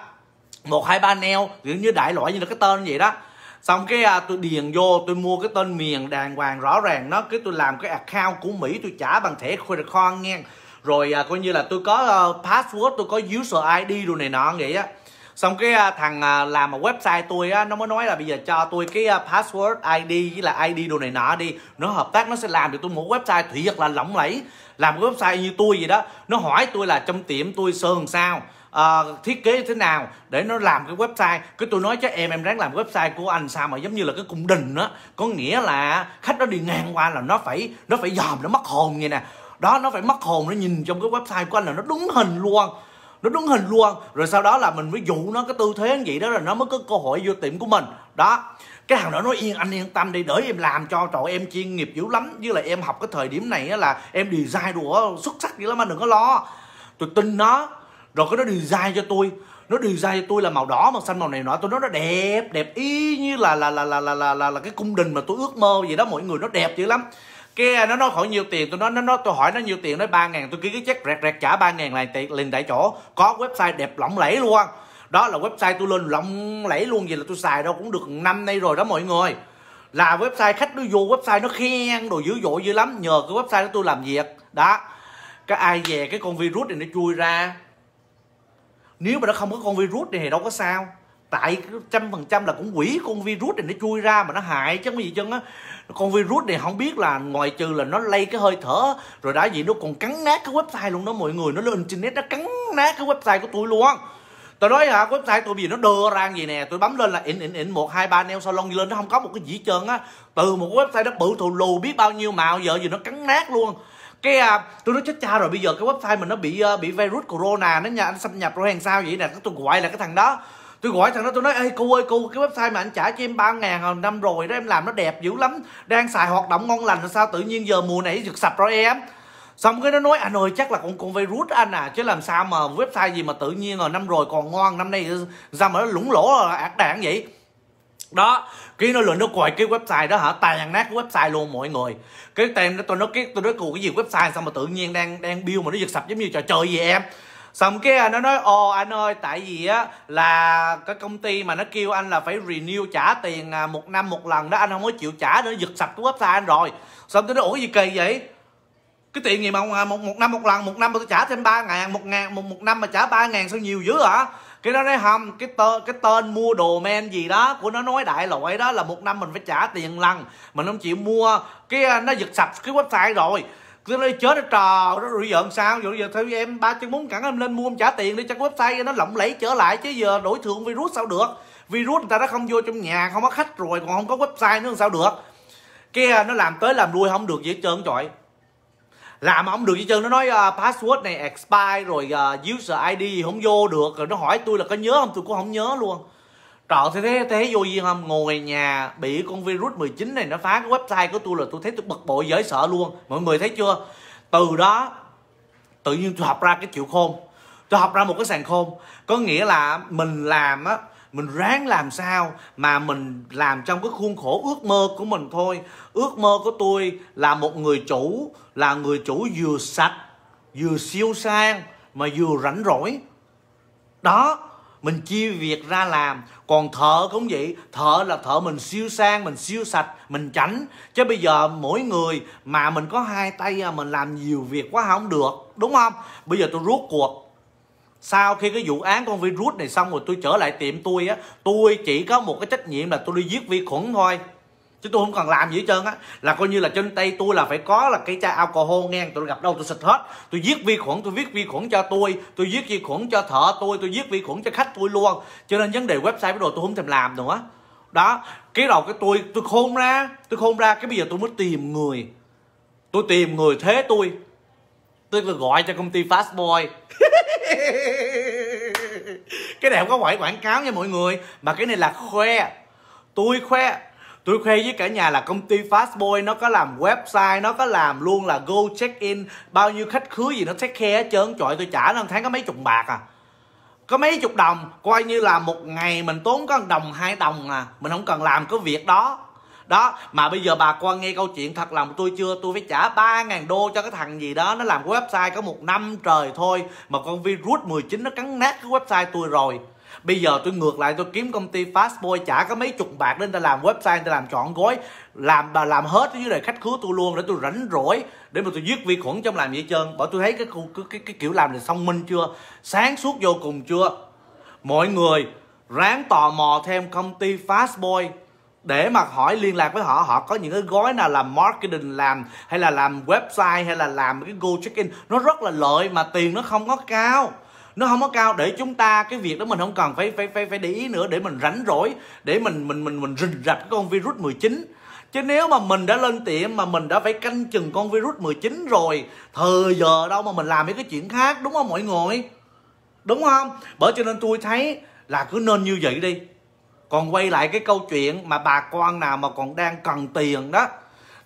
123 neo kiểu như đại loại như là cái tên vậy đó xong cái à, tôi điền vô tôi mua cái tên miền đàng hoàng rõ ràng nó cái tôi làm cái account của mỹ tôi trả bằng thẻ credit card nghe rồi à, coi như là tôi có uh, password tôi có user id đồ này nọ vậy á xong cái à, thằng à, làm ở website tôi á nó mới nói là bây giờ cho tôi cái à, password id với là id đồ này nọ đi nó hợp tác nó sẽ làm được tôi một website thủy thật là lỏng lẫy làm website như tôi vậy đó nó hỏi tôi là trong tiệm tôi sơn sao uh, thiết kế thế nào để nó làm cái website cái tôi nói cho em em ráng làm website của anh sao mà giống như là cái cung đình đó có nghĩa là khách nó đi ngang qua là nó phải nó phải dòm nó mất hồn vậy nè đó nó phải mất hồn nó nhìn trong cái website của anh là nó đúng hình luôn nó đúng hình luôn rồi sau đó là mình mới dụ nó cái tư thế như vậy đó là nó mới có cơ hội vô tiệm của mình đó cái thằng đó nói yên anh yên tâm đi đỡ em làm cho trời em chuyên nghiệp dữ lắm với lại em học cái thời điểm này là em design đùa xuất sắc dữ lắm anh đừng có lo tôi tin nó rồi cái nó design cho tôi nó design cho tôi là màu đỏ màu xanh màu này nọ tôi nói nó đẹp đẹp y như là là là là là là là, là cái cung đình mà tôi ước mơ vậy đó mọi người nó đẹp dữ lắm cái à, nó nói hỏi nhiều tiền tôi nói nó nó tôi hỏi nó nhiều tiền nói ba ngàn tôi ký cái check rẹt rẹt trả ba ngàn này tiền liền tại chỗ có website đẹp lỏng lẫy luôn đó là website tôi lên lộng lẫy luôn vậy là tôi xài đâu cũng được năm nay rồi đó mọi người là website khách nó vô website nó khen đồ dữ dội dữ lắm nhờ cái website đó tôi làm việc đó cái ai về cái con virus này nó chui ra nếu mà nó không có con virus này thì đâu có sao tại trăm phần trăm là cũng quỷ con virus này nó chui ra mà nó hại chứ cái gì chân á con virus này không biết là ngoài trừ là nó lây cái hơi thở rồi đã gì nó còn cắn nát cái website luôn đó mọi người nó lên internet nó cắn nát cái website của tôi luôn tôi nói hả à, website tôi bị nó đưa ra gì nè tôi bấm lên là in in in một hai ba neo salon đi lên nó không có một cái gì trơn á từ một cái website nó bự thù lù biết bao nhiêu màu giờ gì nó cắn nát luôn cái à, tôi nói chết cha rồi bây giờ cái website mình nó bị uh, bị virus corona nó nhà anh xâm nhập rồi hàng sao vậy nè tôi gọi là cái thằng đó tôi gọi thằng đó tôi nói ê cô ơi cô cái website mà anh trả cho em ba ngàn năm rồi đó em làm nó đẹp dữ lắm đang xài hoạt động ngon lành là sao tự nhiên giờ mùa này giật sập rồi em xong cái nó nói anh ơi chắc là cũng cũng virus anh à chứ làm sao mà website gì mà tự nhiên rồi năm rồi còn ngon năm nay ra mà nó lủng lỗ ác đạn vậy đó cái nó lừa nó quậy cái website đó hả tàn nát cái website luôn mọi người cái tên nó tôi nói cái tôi nói cụ cái gì website sao mà tự nhiên đang đang build mà nó giật sập giống như trò chơi gì em xong cái à, nó nói ồ anh ơi tại vì á là cái công ty mà nó kêu anh là phải renew trả tiền à, một năm một lần đó anh không có chịu trả nữa giật sập cái website anh rồi xong tôi nói ủa gì kỳ vậy cái tiền gì mà à, một, một, năm một lần một năm mà tôi trả thêm ba ngàn một ngàn một, một năm mà trả ba ngàn sao nhiều dữ hả cái đó nói hầm cái tơ cái tên mua đồ men gì đó của nó nói đại loại đó là một năm mình phải trả tiền lần mình không chịu mua cái à, nó giật sạch cái website rồi cứ nó chết nó trời nó rồi giận sao rồi giờ theo em ba chân muốn cẳng em lên mua em trả tiền đi cho cái website nó lộng lẫy trở lại chứ giờ đổi thượng virus sao được virus người ta đã không vô trong nhà không có khách rồi còn không có website nữa sao được kia à, nó làm tới làm lui không được gì hết trơn trời làm mà không được chứ chân nó nói uh, password này expire rồi uh, user id không vô được rồi nó hỏi tôi là có nhớ không tôi cũng không nhớ luôn Trời thế thế thế vô duyên không? Ngồi nhà bị con virus 19 này nó phá cái website của tôi là tôi thấy tôi bực bội dễ sợ luôn. Mọi người thấy chưa? Từ đó tự nhiên tôi học ra cái chịu khôn. Tôi học ra một cái sàn khôn. Có nghĩa là mình làm á mình ráng làm sao mà mình làm trong cái khuôn khổ ước mơ của mình thôi ước mơ của tôi là một người chủ là người chủ vừa sạch vừa siêu sang mà vừa rảnh rỗi đó mình chia việc ra làm còn thợ cũng vậy thợ là thợ mình siêu sang mình siêu sạch mình chảnh chứ bây giờ mỗi người mà mình có hai tay à, mình làm nhiều việc quá không được đúng không bây giờ tôi rút cuộc sau khi cái vụ án con virus này xong rồi tôi trở lại tiệm tôi á tôi chỉ có một cái trách nhiệm là tôi đi giết vi khuẩn thôi chứ tôi không cần làm gì hết trơn á là coi như là trên tay tôi là phải có là cái chai alcohol ngang tôi gặp đâu tôi xịt hết tôi giết vi khuẩn tôi viết vi khuẩn cho tôi tôi giết vi khuẩn cho thợ tôi tôi giết vi khuẩn cho khách tôi luôn cho nên vấn đề website với đồ tôi không thèm làm nữa đó cái đầu cái tôi tôi khôn ra tôi khôn ra cái bây giờ tôi mới tìm người tôi tìm người thế tôi tôi vừa gọi cho công ty fast boy cái này không có quảng quảng cáo nha mọi người mà cái này là khoe tôi khoe tôi khoe với cả nhà là công ty Fastboy nó có làm website nó có làm luôn là go check in bao nhiêu khách khứa gì nó check care hết trơn trời tôi trả nó tháng có mấy chục bạc à có mấy chục đồng coi như là một ngày mình tốn có một đồng hai đồng à mình không cần làm cái việc đó đó mà bây giờ bà con nghe câu chuyện thật lòng tôi chưa tôi phải trả 3.000 đô cho cái thằng gì đó nó làm cái website có một năm trời thôi mà con virus 19 nó cắn nát cái website tôi rồi Bây giờ tôi ngược lại tôi kiếm công ty Fastboy trả có mấy chục bạc lên ta làm website ta làm trọn gói làm bà làm hết dưới đời khách khứa tôi luôn để tôi rảnh rỗi để mà tôi giết vi khuẩn trong làm gì trơn bảo tôi thấy cái cái, cái, cái kiểu làm này xong minh chưa sáng suốt vô cùng chưa mọi người ráng tò mò thêm công ty Fastboy để mà hỏi liên lạc với họ họ có những cái gói nào làm marketing làm hay là làm website hay là làm cái go check in nó rất là lợi mà tiền nó không có cao nó không có cao để chúng ta cái việc đó mình không cần phải phải phải phải để ý nữa để mình rảnh rỗi để mình mình mình mình rình rạch cái con virus 19 chứ nếu mà mình đã lên tiệm mà mình đã phải canh chừng con virus 19 rồi thời giờ đâu mà mình làm mấy cái chuyện khác đúng không mọi người đúng không bởi cho nên tôi thấy là cứ nên như vậy đi còn quay lại cái câu chuyện mà bà con nào mà còn đang cần tiền đó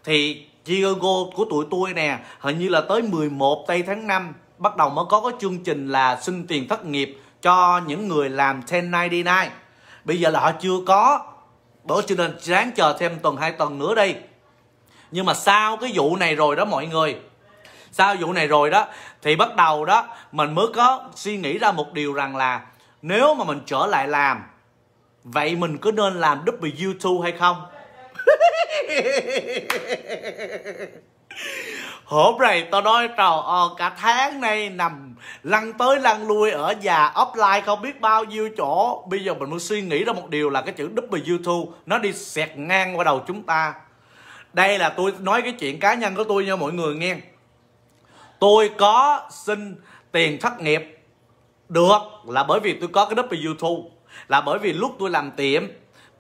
thì Chicago của tụi tôi nè hình như là tới 11 tây tháng 5 bắt đầu mới có cái chương trình là xin tiền thất nghiệp cho những người làm 1099 bây giờ là họ chưa có bởi cho nên ráng chờ thêm tuần hai tuần nữa đi nhưng mà sau cái vụ này rồi đó mọi người sau vụ này rồi đó thì bắt đầu đó mình mới có suy nghĩ ra một điều rằng là nếu mà mình trở lại làm Vậy mình có nên làm W2 hay không? Hôm này tao nói trời ơi cả tháng nay nằm lăn tới lăn lui ở nhà offline không biết bao nhiêu chỗ Bây giờ mình muốn suy nghĩ ra một điều là cái chữ W2 nó đi xẹt ngang qua đầu chúng ta Đây là tôi nói cái chuyện cá nhân của tôi nha mọi người nghe Tôi có xin tiền thất nghiệp được là bởi vì tôi có cái W2 là bởi vì lúc tôi làm tiệm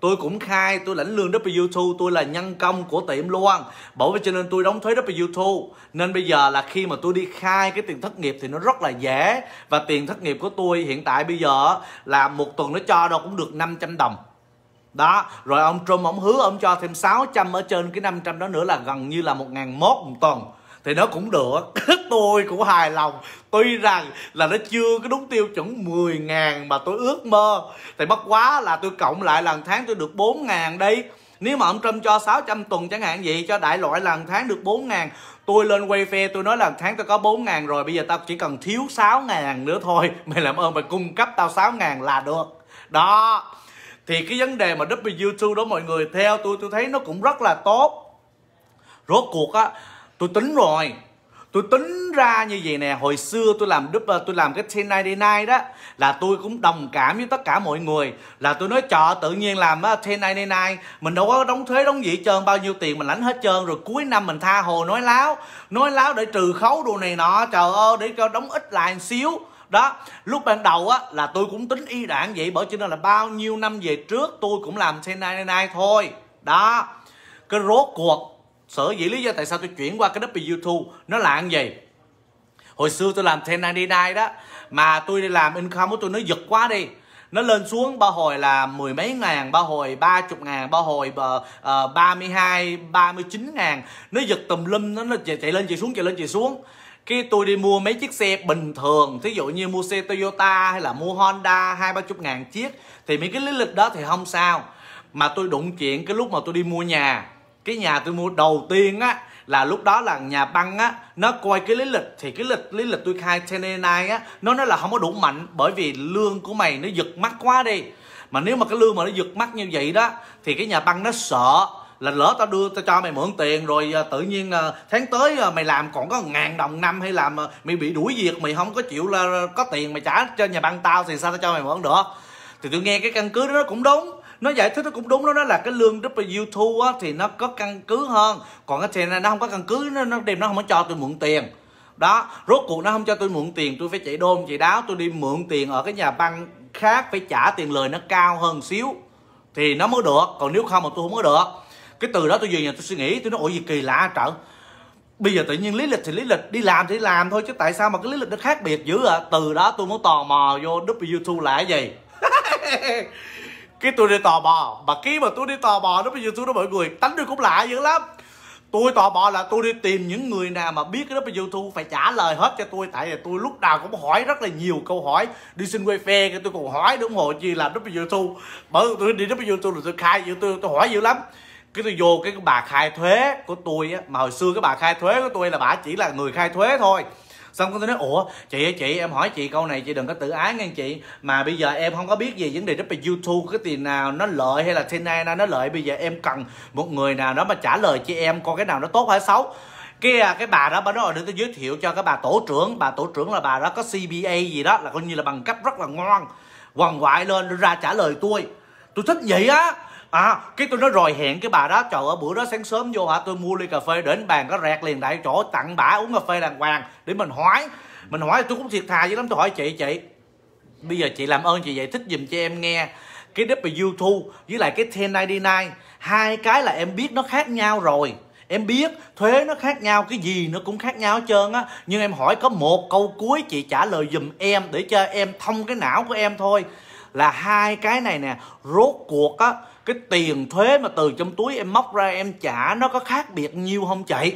tôi cũng khai tôi lãnh lương W2 tôi là nhân công của tiệm luôn bởi vì cho nên tôi đóng thuế W2 nên bây giờ là khi mà tôi đi khai cái tiền thất nghiệp thì nó rất là dễ và tiền thất nghiệp của tôi hiện tại bây giờ là một tuần nó cho đâu cũng được 500 đồng đó rồi ông Trump ông hứa ông cho thêm 600 ở trên cái 500 đó nữa là gần như là một ngàn mốt một tuần thì nó cũng được tôi cũng hài lòng tuy rằng là nó chưa có đúng tiêu chuẩn 10 ngàn mà tôi ước mơ thì mất quá là tôi cộng lại lần tháng tôi được 4 ngàn đi nếu mà ông Trump cho 600 tuần chẳng hạn gì cho đại loại lần tháng được 4 ngàn Tôi lên quay phe tôi nói là tháng tôi có 4 ngàn rồi bây giờ tao chỉ cần thiếu 6 ngàn nữa thôi Mày làm ơn mày cung cấp tao 6 ngàn là được Đó Thì cái vấn đề mà W2 đó mọi người theo tôi tôi thấy nó cũng rất là tốt Rốt cuộc á tôi tính rồi tôi tính ra như vậy nè hồi xưa tôi làm đúp ờ, tôi làm cái trên nay nay đó là tôi cũng đồng cảm với tất cả mọi người là tôi nói chợ tự nhiên làm á trên nay nay mình đâu có đóng thuế đóng gì trơn bao nhiêu tiền mình lãnh hết trơn rồi cuối năm mình tha hồ nói láo nói láo để trừ khấu đồ này nọ trời ơi để cho đóng ít lại một xíu đó lúc ban đầu á là tôi cũng tính y đảng vậy bởi cho nên là bao nhiêu năm về trước tôi cũng làm trên nay nay thôi đó cái rốt cuộc sở dĩ lý do tại sao tôi chuyển qua cái đất về youtube nó là ăn gì hồi xưa tôi làm ten đi đó mà tôi đi làm income của tôi nó giật quá đi nó lên xuống ba hồi là mười mấy ngàn ba hồi ba chục ngàn ba hồi ờ, ba mươi hai ba mươi chín ngàn nó giật tùm lum nó, nó chạy lên chạy xuống chạy lên chạy xuống khi tôi đi mua mấy chiếc xe bình thường thí dụ như mua xe toyota hay là mua honda hai ba chục ngàn chiếc thì mấy cái lý lịch đó thì không sao mà tôi đụng chuyện cái lúc mà tôi đi mua nhà cái nhà tôi mua đầu tiên á là lúc đó là nhà băng á nó coi cái lý lịch thì cái lịch lý lịch tôi khai Tenenai á nó nói là không có đủ mạnh bởi vì lương của mày nó giật mắt quá đi mà nếu mà cái lương mà nó giật mắt như vậy đó thì cái nhà băng nó sợ là lỡ tao đưa tao cho mày mượn tiền rồi ờ, tự nhiên ờ, tháng tới ờ, mày làm còn có ngàn đồng năm hay làm mày bị đuổi việc mày không có chịu là có tiền mày trả cho nhà băng tao thì sao tao cho mày mượn được thì tôi nghe cái căn cứ đó cũng đúng nó giải thích nó cũng đúng đó đó là cái lương W2 á, thì nó có căn cứ hơn còn cái tiền này nó không có căn cứ nó nó đem nó không có cho tôi mượn tiền đó rốt cuộc nó không cho tôi mượn tiền tôi phải chạy đôn chạy đáo tôi đi mượn tiền ở cái nhà băng khác phải trả tiền lời nó cao hơn xíu thì nó mới được còn nếu không mà tôi không có được cái từ đó tôi về nhà tôi suy nghĩ tôi nói ủa gì kỳ lạ trợn bây giờ tự nhiên lý lịch thì lý lịch đi làm thì làm thôi chứ tại sao mà cái lý lịch nó khác biệt dữ ạ à? từ đó tôi muốn tò mò vô w2 là cái gì cái tôi đi tò mò mà khi mà tôi đi tò mò nó bây giờ tôi đó mọi người tánh tôi cũng lạ dữ lắm tôi tò mò là tôi đi tìm những người nào mà biết cái đó youtube phải trả lời hết cho tôi tại vì tôi lúc nào cũng hỏi rất là nhiều câu hỏi đi xin quay phe tôi còn hỏi đúng rồi gì làm bây youtube bởi tôi đi bây youtube là tôi khai youtube tôi hỏi dữ lắm cái tôi vô cái bà khai thuế của tôi á mà hồi xưa cái bà khai thuế của tôi là bà chỉ là người khai thuế thôi xong con tôi nói ủa chị ơi chị em hỏi chị câu này chị đừng có tự ái nghe chị mà bây giờ em không có biết gì vấn đề rất là youtube cái tiền nào nó lợi hay là thế này nó lợi bây giờ em cần một người nào đó mà trả lời chị em coi cái nào nó tốt hay xấu cái à, cái bà đó bà đó để tôi giới thiệu cho cái bà tổ trưởng bà tổ trưởng là bà đó có CBA gì đó là coi như là bằng cấp rất là ngon quằn quại lên ra trả lời tôi tôi thích vậy á à cái tôi nói rồi hẹn cái bà đó chờ ở bữa đó sáng sớm vô hả tôi mua ly cà phê đến bàn có rẹt liền tại chỗ tặng bả uống cà phê đàng hoàng để mình hỏi mình hỏi tôi cũng thiệt thà dữ lắm tôi hỏi chị chị bây giờ chị làm ơn chị giải thích giùm cho em nghe cái W thu với lại cái 1099 hai cái là em biết nó khác nhau rồi em biết thuế nó khác nhau cái gì nó cũng khác nhau hết trơn á nhưng em hỏi có một câu cuối chị trả lời giùm em để cho em thông cái não của em thôi là hai cái này nè rốt cuộc á cái tiền thuế mà từ trong túi em móc ra em trả nó có khác biệt nhiều không chạy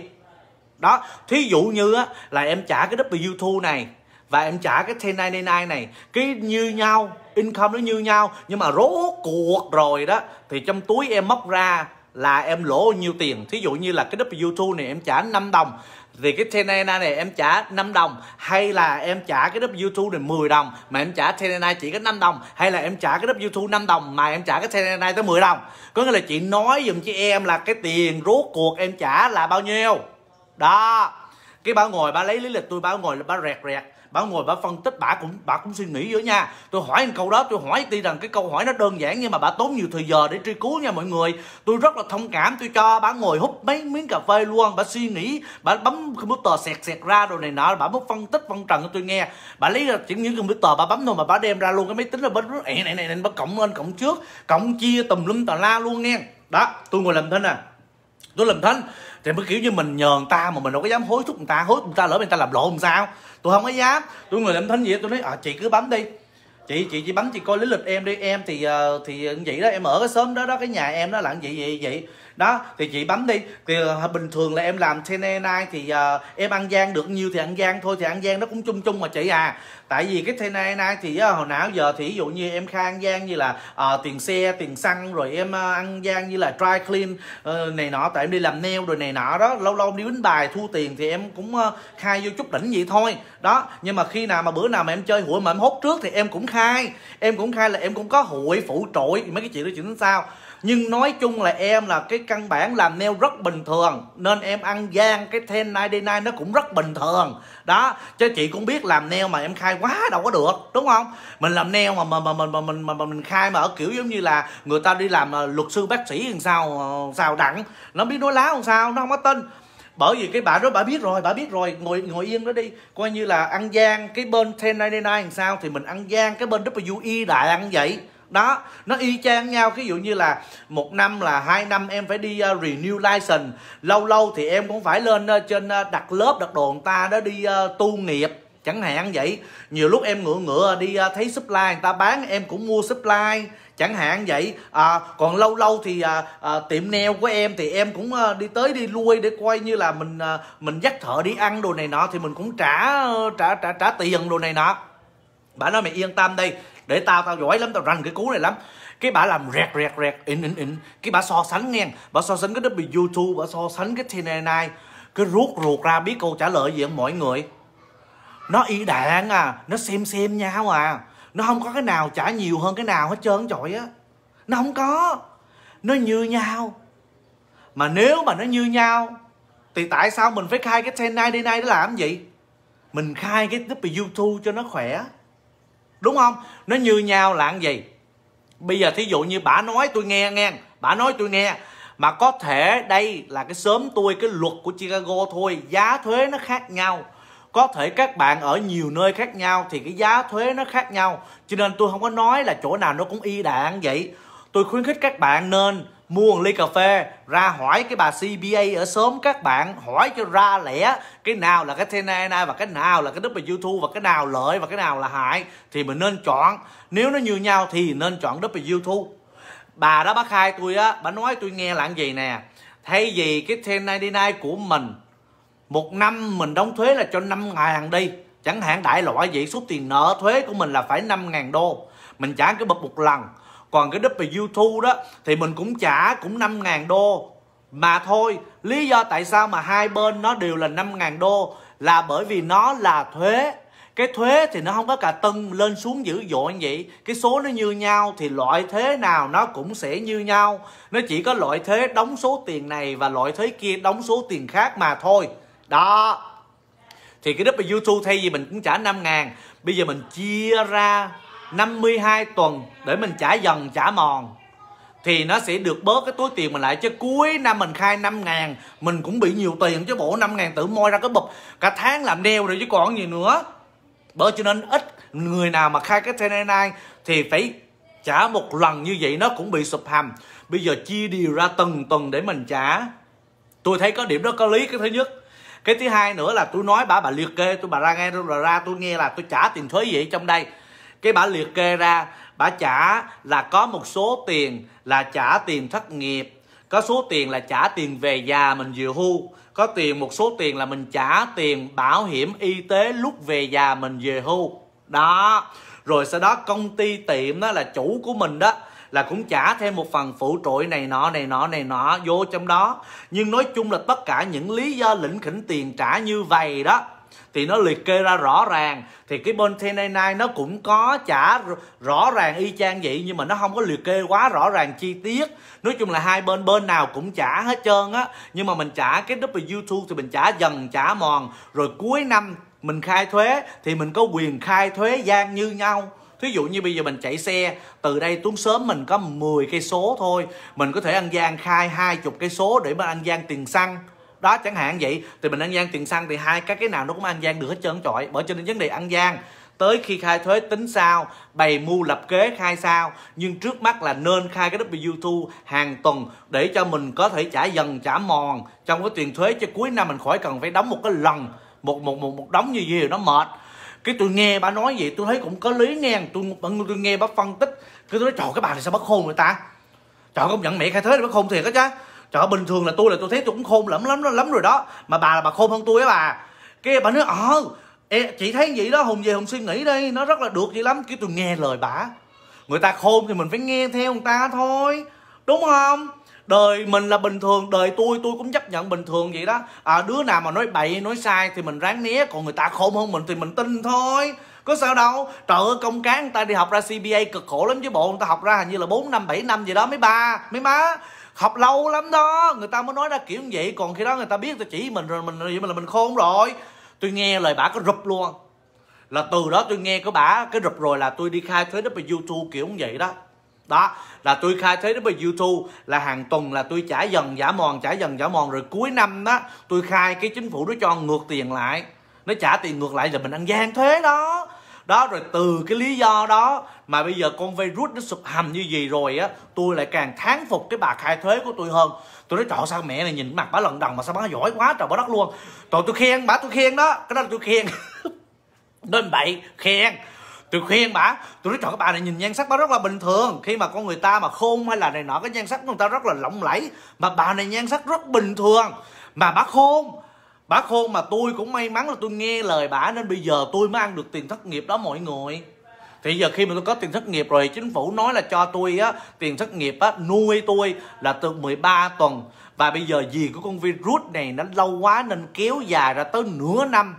đó thí dụ như á là em trả cái W2 này và em trả cái 1099 này cái như nhau income nó như nhau nhưng mà rốt cuộc rồi đó thì trong túi em móc ra là em lỗ nhiêu tiền thí dụ như là cái W2 này em trả 5 đồng thì cái Tenena này em trả 5 đồng hay là em trả cái đắp YouTube này 10 đồng mà em trả Tenena chỉ có 5 đồng hay là em trả cái đắp YouTube 5 đồng mà em trả cái Tenena tới 10 đồng có nghĩa là chị nói dùm cho em là cái tiền rốt cuộc em trả là bao nhiêu đó cái báo ngồi bà lấy lý lịch tôi báo ngồi là bà rẹt rẹt bà ngồi bà phân tích bà cũng bà cũng suy nghĩ dữ nha tôi hỏi anh câu đó tôi hỏi tuy rằng cái câu hỏi nó đơn giản nhưng mà bà tốn nhiều thời giờ để truy cứu nha mọi người tôi rất là thông cảm tôi cho bà ngồi hút mấy miếng cà phê luôn bà suy nghĩ bà bấm computer sẹt sẹt ra rồi này nọ bà mất phân tích phân trần cho tôi nghe bà lấy ra chỉ những computer bà bấm thôi mà bà đem ra luôn cái máy tính là bên này này này, bà cộng lên cộng trước cộng chia tùm lum tà la luôn nghe đó tôi ngồi làm thế nè à. tôi làm thánh thì mới kiểu như mình nhờ người ta mà mình đâu có dám hối thúc người ta hối thúc người ta lỡ người ta làm lộ làm sao tôi không có dám tôi người làm thánh gì tôi nói à, chị cứ bấm đi chị chị chỉ bấm chị coi lý lịch em đi em thì ờ, thì vậy đó em ở cái xóm đó đó cái nhà em đó là vậy vậy vậy đó thì chị bấm đi thì ờ, bình thường là em làm tenenai thì uh, em ăn gian được nhiêu thì ăn gian thôi thì ăn gian nó cũng chung chung mà chị à tại vì cái tenenai thì uh, hồi nào giờ thì ví dụ như em khai ăn gian như là uh, tiền xe tiền xăng rồi em uh, ăn gian như là dry clean uh, này nọ tại em đi làm nail rồi này nọ đó lâu lâu đi đánh bài thu tiền thì em cũng uh, khai vô chút đỉnh vậy thôi đó nhưng mà khi nào mà bữa nào mà em chơi hụi mà em hốt trước thì em cũng khai em cũng khai là em cũng có hụi phụ trội mấy cái chuyện đó chuyện sao nhưng nói chung là em là cái căn bản làm nail rất bình thường nên em ăn gian cái ten ninety nine nó cũng rất bình thường đó chứ chị cũng biết làm nail mà em khai quá đâu có được đúng không mình làm nail mà mà mà mình mà mình mà, mà mình khai mà ở kiểu giống như là người ta đi làm ờ, luật sư bác sĩ làm sao sao ờ, đặng nó biết nói láo làm sao nó không có tin bởi vì cái bà đó bà biết rồi bà biết rồi ngồi ngồi yên đó đi coi như là ăn gian cái bên ten ninety nine làm sao thì mình ăn gian cái bên wwe đại ăn vậy đó nó y chang nhau ví dụ như là một năm là hai năm em phải đi uh, renew license lâu lâu thì em cũng phải lên uh, trên uh, đặt lớp đặt đồ người ta đó đi uh, tu nghiệp chẳng hạn vậy nhiều lúc em ngựa ngựa đi uh, thấy supply người ta bán em cũng mua supply chẳng hạn vậy à, còn lâu lâu thì à, à, tiệm neo của em thì em cũng à, đi tới đi lui để coi như là mình à, mình dắt thợ đi ăn đồ này nọ thì mình cũng trả trả trả trả tiền đồ này nọ bà nói mày yên tâm đi để tao tao giỏi lắm tao rành cái cú này lắm cái bà làm rẹt rẹt rẹt in in in cái bà so sánh nghe bà so sánh cái đó bị youtube bà so sánh cái tnn cái ruột ruột ra biết câu trả lời gì không mọi người nó y đạn à nó xem xem nhau à nó không có cái nào trả nhiều hơn cái nào hết trơn trời á nó không có nó như nhau mà nếu mà nó như nhau thì tại sao mình phải khai cái ten nay đây nay để làm gì mình khai cái tiếp youtube cho nó khỏe đúng không nó như nhau là cái gì bây giờ thí dụ như bà nói tôi nghe nghe bà nói tôi nghe mà có thể đây là cái sớm tôi cái luật của Chicago thôi giá thuế nó khác nhau có thể các bạn ở nhiều nơi khác nhau thì cái giá thuế nó khác nhau cho nên tôi không có nói là chỗ nào nó cũng y đạn vậy tôi khuyến khích các bạn nên mua một ly cà phê ra hỏi cái bà CBA ở sớm các bạn hỏi cho ra lẽ cái nào là cái TNA và cái nào là cái double YouTube và cái nào lợi và cái nào là hại thì mình nên chọn nếu nó như nhau thì nên chọn double YouTube bà đó bác khai tôi á bà nói tôi nghe là gì nè thay vì cái 1099 của mình một năm mình đóng thuế là cho 5 ngàn đi chẳng hạn đại loại vậy số tiền nợ thuế của mình là phải năm ngàn đô mình trả cái bậc một lần còn cái đúp về youtube đó thì mình cũng trả cũng 5.000 đô mà thôi lý do tại sao mà hai bên nó đều là 5.000 đô là bởi vì nó là thuế cái thuế thì nó không có cà tưng lên xuống dữ dội như vậy cái số nó như nhau thì loại thuế nào nó cũng sẽ như nhau nó chỉ có loại thuế đóng số tiền này và loại thuế kia đóng số tiền khác mà thôi đó thì cái đúp youtube thay vì mình cũng trả 5 ngàn bây giờ mình chia ra 52 tuần để mình trả dần trả mòn thì nó sẽ được bớt cái túi tiền mình lại chứ cuối năm mình khai 5 ngàn mình cũng bị nhiều tiền chứ bộ 5 ngàn tự moi ra cái bụp cả tháng làm đeo rồi chứ còn gì nữa bởi cho nên ít người nào mà khai cái ten thì phải trả một lần như vậy nó cũng bị sụp hầm bây giờ chia điều ra từng tuần để mình trả tôi thấy có điểm đó có lý cái thứ nhất cái thứ hai nữa là tôi nói bà bà liệt kê tôi bà ra nghe tôi ra tôi nghe là tôi trả tiền thuế gì trong đây cái bà liệt kê ra bà trả là có một số tiền là trả tiền thất nghiệp có số tiền là trả tiền về già mình về hưu có tiền một số tiền là mình trả tiền bảo hiểm y tế lúc về già mình về hưu đó rồi sau đó công ty tiệm đó là chủ của mình đó là cũng trả thêm một phần phụ trội này nọ này nọ này nọ vô trong đó nhưng nói chung là tất cả những lý do lĩnh khỉnh tiền trả như vậy đó thì nó liệt kê ra rõ ràng thì cái bên T99 nó cũng có trả rõ ràng y chang vậy nhưng mà nó không có liệt kê quá rõ ràng chi tiết nói chung là hai bên bên nào cũng trả hết trơn á nhưng mà mình trả cái W2 thì mình trả dần trả mòn rồi cuối năm mình khai thuế thì mình có quyền khai thuế gian như nhau thí dụ như bây giờ mình chạy xe từ đây tuấn sớm mình có 10 cây số thôi mình có thể ăn gian khai hai chục cây số để mà ăn gian tiền xăng đó chẳng hạn vậy thì mình an giang tiền xăng thì hai cái cái nào nó cũng an giang được hết trơn trọi bởi cho nên vấn đề an giang tới khi khai thuế tính sao bày mưu lập kế khai sao nhưng trước mắt là nên khai cái W2 hàng tuần để cho mình có thể trả dần trả mòn trong cái tiền thuế cho cuối năm mình khỏi cần phải đóng một cái lần một một một, một đóng như vậy nó mệt cái tôi nghe bà nói vậy tôi thấy cũng có lý nghe tôi tôi nghe bà phân tích cái tôi nói trời cái bà này sao bất khôn người ta trời công nhận mẹ khai thuế là bất khôn thiệt á chứ trời bình thường là tôi là tôi thấy tôi cũng khôn lắm lắm lắm rồi đó mà bà là bà khôn hơn tôi á bà kia bà nói ờ à, chị thấy vậy đó hùng về hùng suy nghĩ đi nó rất là được vậy lắm kêu tôi nghe lời bà người ta khôn thì mình phải nghe theo người ta thôi đúng không đời mình là bình thường đời tôi tôi cũng chấp nhận bình thường vậy đó à, đứa nào mà nói bậy nói sai thì mình ráng né còn người ta khôn hơn mình thì mình tin thôi có sao đâu trời ơi công cán người ta đi học ra cba cực khổ lắm chứ bộ người ta học ra hình như là bốn năm bảy năm gì đó mấy ba mấy má học lâu lắm đó người ta mới nói ra kiểu như vậy còn khi đó người ta biết tôi chỉ mình rồi mình vậy mà là mình khôn rồi tôi nghe lời bà có rụp luôn là từ đó tôi nghe có bà cái rụp rồi là tôi đi khai thuế đó đất youtube kiểu như vậy đó đó là tôi khai thuế đó với youtube là hàng tuần là tôi trả dần giả mòn trả dần giả mòn rồi cuối năm đó tôi khai cái chính phủ nó cho ngược tiền lại nó trả tiền ngược lại là mình ăn gian thuế đó đó rồi từ cái lý do đó mà bây giờ con virus nó sụp hầm như gì rồi á tôi lại càng thán phục cái bà khai thuế của tôi hơn tôi nói trời sao mẹ này nhìn mặt bà lần đần mà sao bà giỏi quá trời bà đất luôn trời tôi khen bà tôi khen đó cái đó là tôi khen nên bậy khen tôi khuyên bà tôi nói trời các bà này nhìn nhan sắc bà rất là bình thường khi mà con người ta mà khôn hay là này nọ cái nhan sắc của người ta rất là lộng lẫy mà bà này nhan sắc rất bình thường mà bà khôn bà khôn mà tôi cũng may mắn là tôi nghe lời bà nên bây giờ tôi mới ăn được tiền thất nghiệp đó mọi người. Thì giờ khi mà tôi có tiền thất nghiệp rồi chính phủ nói là cho tôi á tiền thất nghiệp á nuôi tôi là từ 13 tuần và bây giờ gì của con virus này nó lâu quá nên kéo dài ra tới nửa năm.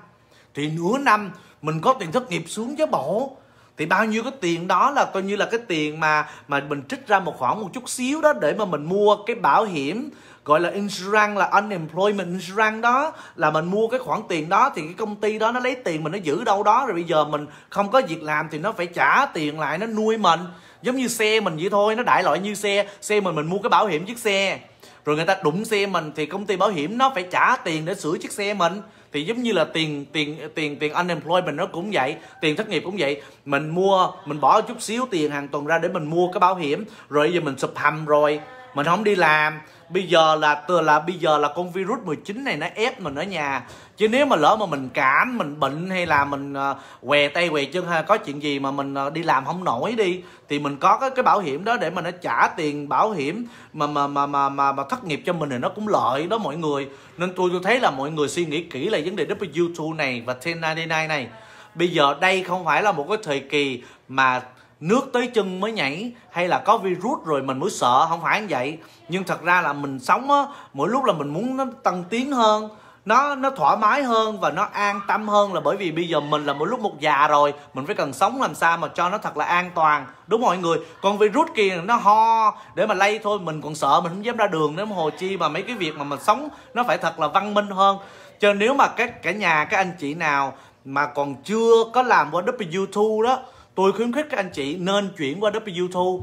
Thì nửa năm mình có tiền thất nghiệp xuống chứ bộ thì bao nhiêu cái tiền đó là coi như là cái tiền mà mà mình trích ra một khoảng một chút xíu đó để mà mình mua cái bảo hiểm gọi là insurance là unemployment insurance đó là mình mua cái khoản tiền đó thì cái công ty đó nó lấy tiền mình nó giữ đâu đó rồi bây giờ mình không có việc làm thì nó phải trả tiền lại nó nuôi mình giống như xe mình vậy thôi nó đại loại như xe xe mình mình mua cái bảo hiểm chiếc xe rồi người ta đụng xe mình thì công ty bảo hiểm nó phải trả tiền để sửa chiếc xe mình thì giống như là tiền tiền tiền tiền unemployment nó cũng vậy tiền thất nghiệp cũng vậy mình mua mình bỏ chút xíu tiền hàng tuần ra để mình mua cái bảo hiểm rồi giờ mình sụp hầm rồi mình không đi làm bây giờ là từ là bây giờ là con virus 19 này nó ép mình ở nhà chứ nếu mà lỡ mà mình cảm mình bệnh hay là mình uh, què tay què chân hay có chuyện gì mà mình uh, đi làm không nổi đi thì mình có cái, cái bảo hiểm đó để mà nó trả tiền bảo hiểm mà mà mà mà mà, mà thất nghiệp cho mình thì nó cũng lợi đó mọi người nên tôi tôi thấy là mọi người suy nghĩ kỹ là vấn đề W2 này và 1099 này bây giờ đây không phải là một cái thời kỳ mà nước tới chân mới nhảy hay là có virus rồi mình mới sợ không phải như vậy nhưng thật ra là mình sống á mỗi lúc là mình muốn nó tăng tiến hơn nó nó thoải mái hơn và nó an tâm hơn là bởi vì bây giờ mình là mỗi lúc một già rồi mình phải cần sống làm sao mà cho nó thật là an toàn đúng mọi người còn virus kia nó ho để mà lây thôi mình còn sợ mình không dám ra đường nếu hồ chi mà mấy cái việc mà mình sống nó phải thật là văn minh hơn cho nếu mà các cả nhà các anh chị nào mà còn chưa có làm qua W2 đó tôi khuyến khích các anh chị nên chuyển qua W2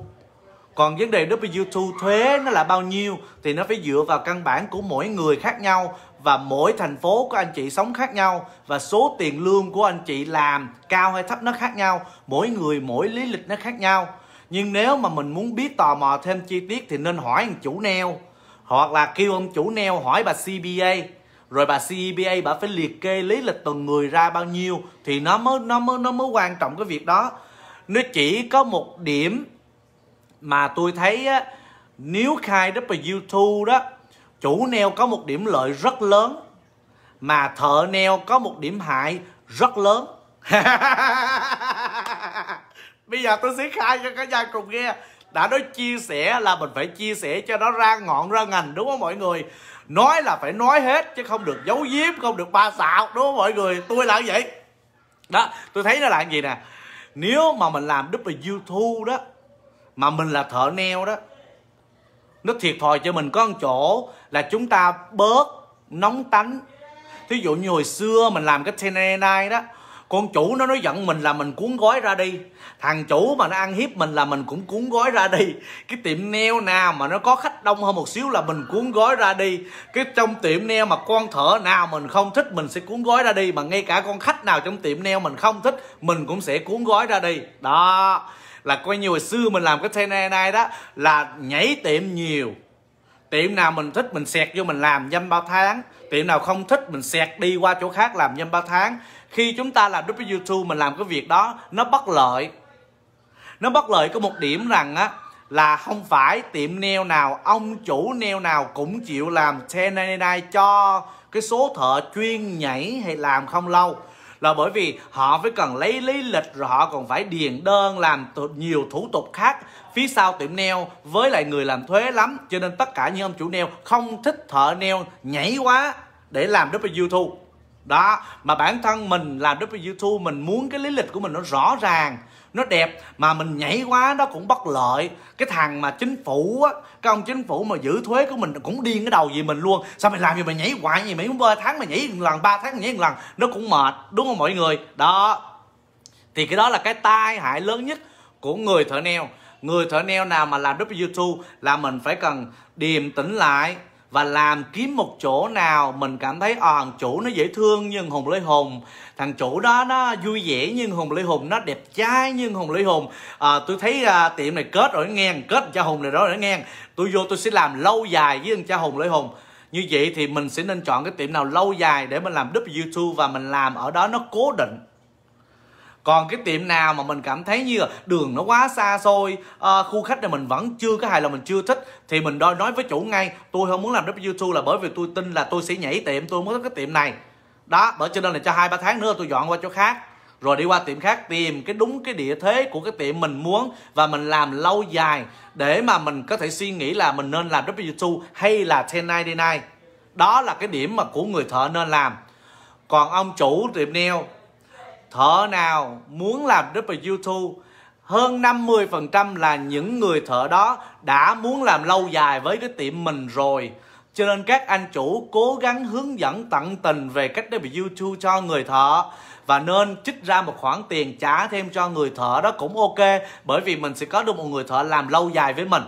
còn vấn đề W2 thuế nó là bao nhiêu thì nó phải dựa vào căn bản của mỗi người khác nhau và mỗi thành phố của anh chị sống khác nhau và số tiền lương của anh chị làm cao hay thấp nó khác nhau mỗi người mỗi lý lịch nó khác nhau nhưng nếu mà mình muốn biết tò mò thêm chi tiết thì nên hỏi ông chủ neo hoặc là kêu ông chủ neo hỏi bà CBA rồi bà CBA e bà phải liệt kê lý lịch từng người ra bao nhiêu thì nó mới nó mới nó mới quan trọng cái việc đó nó chỉ có một điểm mà tôi thấy á, nếu khai rất là YouTube đó chủ neo có một điểm lợi rất lớn mà thợ neo có một điểm hại rất lớn bây giờ tôi sẽ khai cho cả nhà cùng nghe đã nói chia sẻ là mình phải chia sẻ cho nó ra ngọn ra ngành đúng không mọi người nói là phải nói hết chứ không được giấu giếm không được ba xạo đúng không mọi người tôi là vậy đó tôi thấy nó là gì nè nếu mà mình làm đúp là youtube đó mà mình là thợ neo đó nó thiệt thòi cho mình có một chỗ là chúng ta bớt nóng tánh thí dụ như hồi xưa mình làm cái channel đó con chủ nó nói giận mình là mình cuốn gói ra đi thằng chủ mà nó ăn hiếp mình là mình cũng cuốn gói ra đi cái tiệm neo nào mà nó có khách đông hơn một xíu là mình cuốn gói ra đi cái trong tiệm neo mà con thợ nào mình không thích mình sẽ cuốn gói ra đi mà ngay cả con khách nào trong tiệm neo mình không thích mình cũng sẽ cuốn gói ra đi đó là coi như hồi xưa mình làm cái thế này đó là nhảy tiệm nhiều tiệm nào mình thích mình xẹt vô mình làm dăm ba tháng tiệm nào không thích mình xẹt đi qua chỗ khác làm dăm ba tháng khi chúng ta làm W2 mình làm cái việc đó nó bất lợi nó bất lợi có một điểm rằng á là không phải tiệm nail nào ông chủ nail nào cũng chịu làm 1099 cho cái số thợ chuyên nhảy hay làm không lâu là bởi vì họ phải cần lấy lý lịch rồi họ còn phải điền đơn làm nhiều thủ tục khác phía sau tiệm neo với lại người làm thuế lắm cho nên tất cả những ông chủ neo không thích thợ neo nhảy quá để làm W2 đó mà bản thân mình làm wp2 mình muốn cái lý lịch của mình nó rõ ràng nó đẹp mà mình nhảy quá nó cũng bất lợi cái thằng mà chính phủ á cái ông chính phủ mà giữ thuế của mình cũng điên cái đầu gì mình luôn sao mày làm gì mày nhảy hoài gì mày muốn ba tháng mày nhảy một lần ba tháng mày nhảy một lần nó cũng mệt đúng không mọi người đó thì cái đó là cái tai hại lớn nhất của người thợ neo người thợ neo nào mà làm wp2 là mình phải cần điềm tĩnh lại và làm kiếm một chỗ nào mình cảm thấy à, thằng chủ nó dễ thương như hùng lê hùng thằng chủ đó nó vui vẻ như hùng lê hùng nó đẹp trai như hùng lê hùng à, tôi thấy à, tiệm này kết rồi nghe kết cha hùng này đó rồi nghe tôi vô tôi sẽ làm lâu dài với cha hùng lê hùng như vậy thì mình sẽ nên chọn cái tiệm nào lâu dài để mình làm w youtube và mình làm ở đó nó cố định còn cái tiệm nào mà mình cảm thấy như là đường nó quá xa xôi à, khu khách này mình vẫn chưa có hài lòng mình chưa thích thì mình đôi nói với chủ ngay tôi không muốn làm youtube là bởi vì tôi tin là tôi sẽ nhảy tiệm tôi muốn cái tiệm này đó bởi cho nên là cho hai ba tháng nữa tôi dọn qua chỗ khác rồi đi qua tiệm khác tìm cái đúng cái địa thế của cái tiệm mình muốn và mình làm lâu dài để mà mình có thể suy nghĩ là mình nên làm W2 hay là 1099 đó là cái điểm mà của người thợ nên làm còn ông chủ tiệm nail thợ nào muốn làm W2 hơn 50% là những người thợ đó đã muốn làm lâu dài với cái tiệm mình rồi. Cho nên các anh chủ cố gắng hướng dẫn tận tình về cách w YouTube cho người thợ và nên trích ra một khoản tiền trả thêm cho người thợ đó cũng ok bởi vì mình sẽ có được một người thợ làm lâu dài với mình.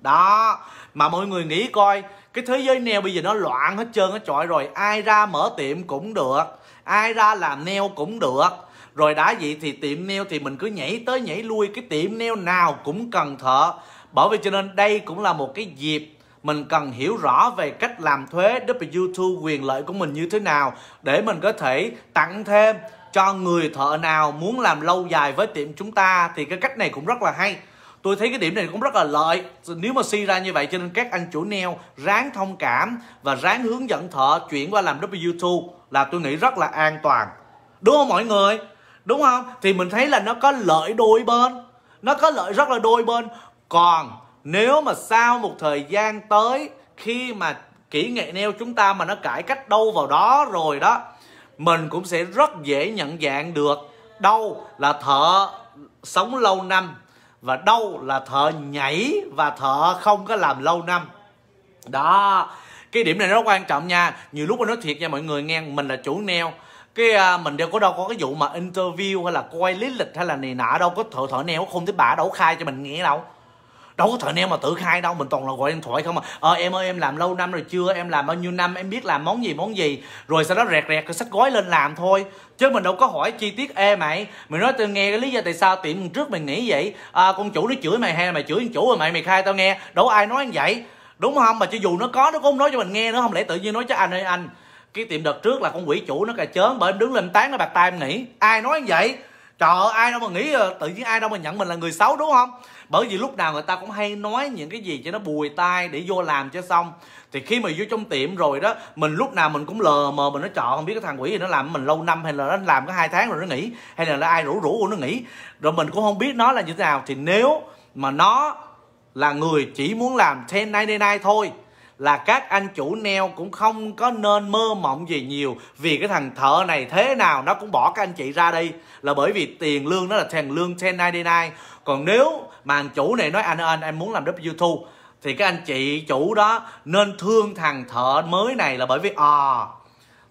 Đó, mà mọi người nghĩ coi cái thế giới neo bây giờ nó loạn hết trơn hết trọi rồi ai ra mở tiệm cũng được ai ra làm nail cũng được rồi đã vậy thì tiệm nail thì mình cứ nhảy tới nhảy lui cái tiệm nail nào cũng cần thợ bởi vì cho nên đây cũng là một cái dịp mình cần hiểu rõ về cách làm thuế W2 quyền lợi của mình như thế nào để mình có thể tặng thêm cho người thợ nào muốn làm lâu dài với tiệm chúng ta thì cái cách này cũng rất là hay tôi thấy cái điểm này cũng rất là lợi nếu mà suy ra như vậy cho nên các anh chủ neo ráng thông cảm và ráng hướng dẫn thợ chuyển qua làm W2 là tôi nghĩ rất là an toàn đúng không mọi người đúng không thì mình thấy là nó có lợi đôi bên nó có lợi rất là đôi bên còn nếu mà sau một thời gian tới khi mà kỹ nghệ neo chúng ta mà nó cải cách đâu vào đó rồi đó mình cũng sẽ rất dễ nhận dạng được đâu là thợ sống lâu năm và đâu là thợ nhảy và thợ không có làm lâu năm đó cái điểm này nó quan trọng nha nhiều lúc mà nói thiệt nha mọi người nghe mình là chủ neo cái à, mình đâu có đâu có cái vụ mà interview hay là quay lý lịch hay là này nọ đâu có thợ thợ neo không thấy bà đâu khai cho mình nghe đâu đâu có thợ neo mà tự khai đâu mình toàn là gọi điện thoại không à ờ em ơi em làm lâu năm rồi chưa em làm bao nhiêu năm em biết làm món gì món gì rồi sau đó rẹt rẹt cái sách gói lên làm thôi chứ mình đâu có hỏi chi tiết ê mày mày nói tao nghe cái lý do tại sao tiệm trước mày nghĩ vậy à, con chủ nó chửi mày hay là mày chửi con chủ rồi mày mày khai tao nghe đâu ai nói như vậy đúng không mà cho dù nó có nó cũng không nói cho mình nghe nữa không lẽ tự nhiên nói cho anh ơi anh cái tiệm đợt trước là con quỷ chủ nó cà chớn bởi đứng lên tán nó bạc tay em nghĩ ai nói như vậy trời ơi ai đâu mà nghĩ ờ, tự nhiên ai đâu mà nhận mình là người xấu đúng không bởi vì lúc nào người ta cũng hay nói những cái gì cho nó bùi tai để vô làm cho xong thì khi mà vô trong tiệm rồi đó mình lúc nào mình cũng lờ mờ mình nó chọn không biết cái thằng quỷ gì nó làm mình lâu năm hay là nó làm có hai tháng rồi nó nghỉ hay là, là ai rủ rủ nó nghỉ rồi mình cũng không biết nó là như thế nào thì nếu mà nó là người chỉ muốn làm 1099 thôi là các anh chủ neo cũng không có nên mơ mộng gì nhiều vì cái thằng thợ này thế nào nó cũng bỏ các anh chị ra đi là bởi vì tiền lương nó là tiền lương 1099 còn nếu mà anh chủ này nói anh anh em muốn làm W2 thì các anh chị chủ đó nên thương thằng thợ mới này là bởi vì à ờ,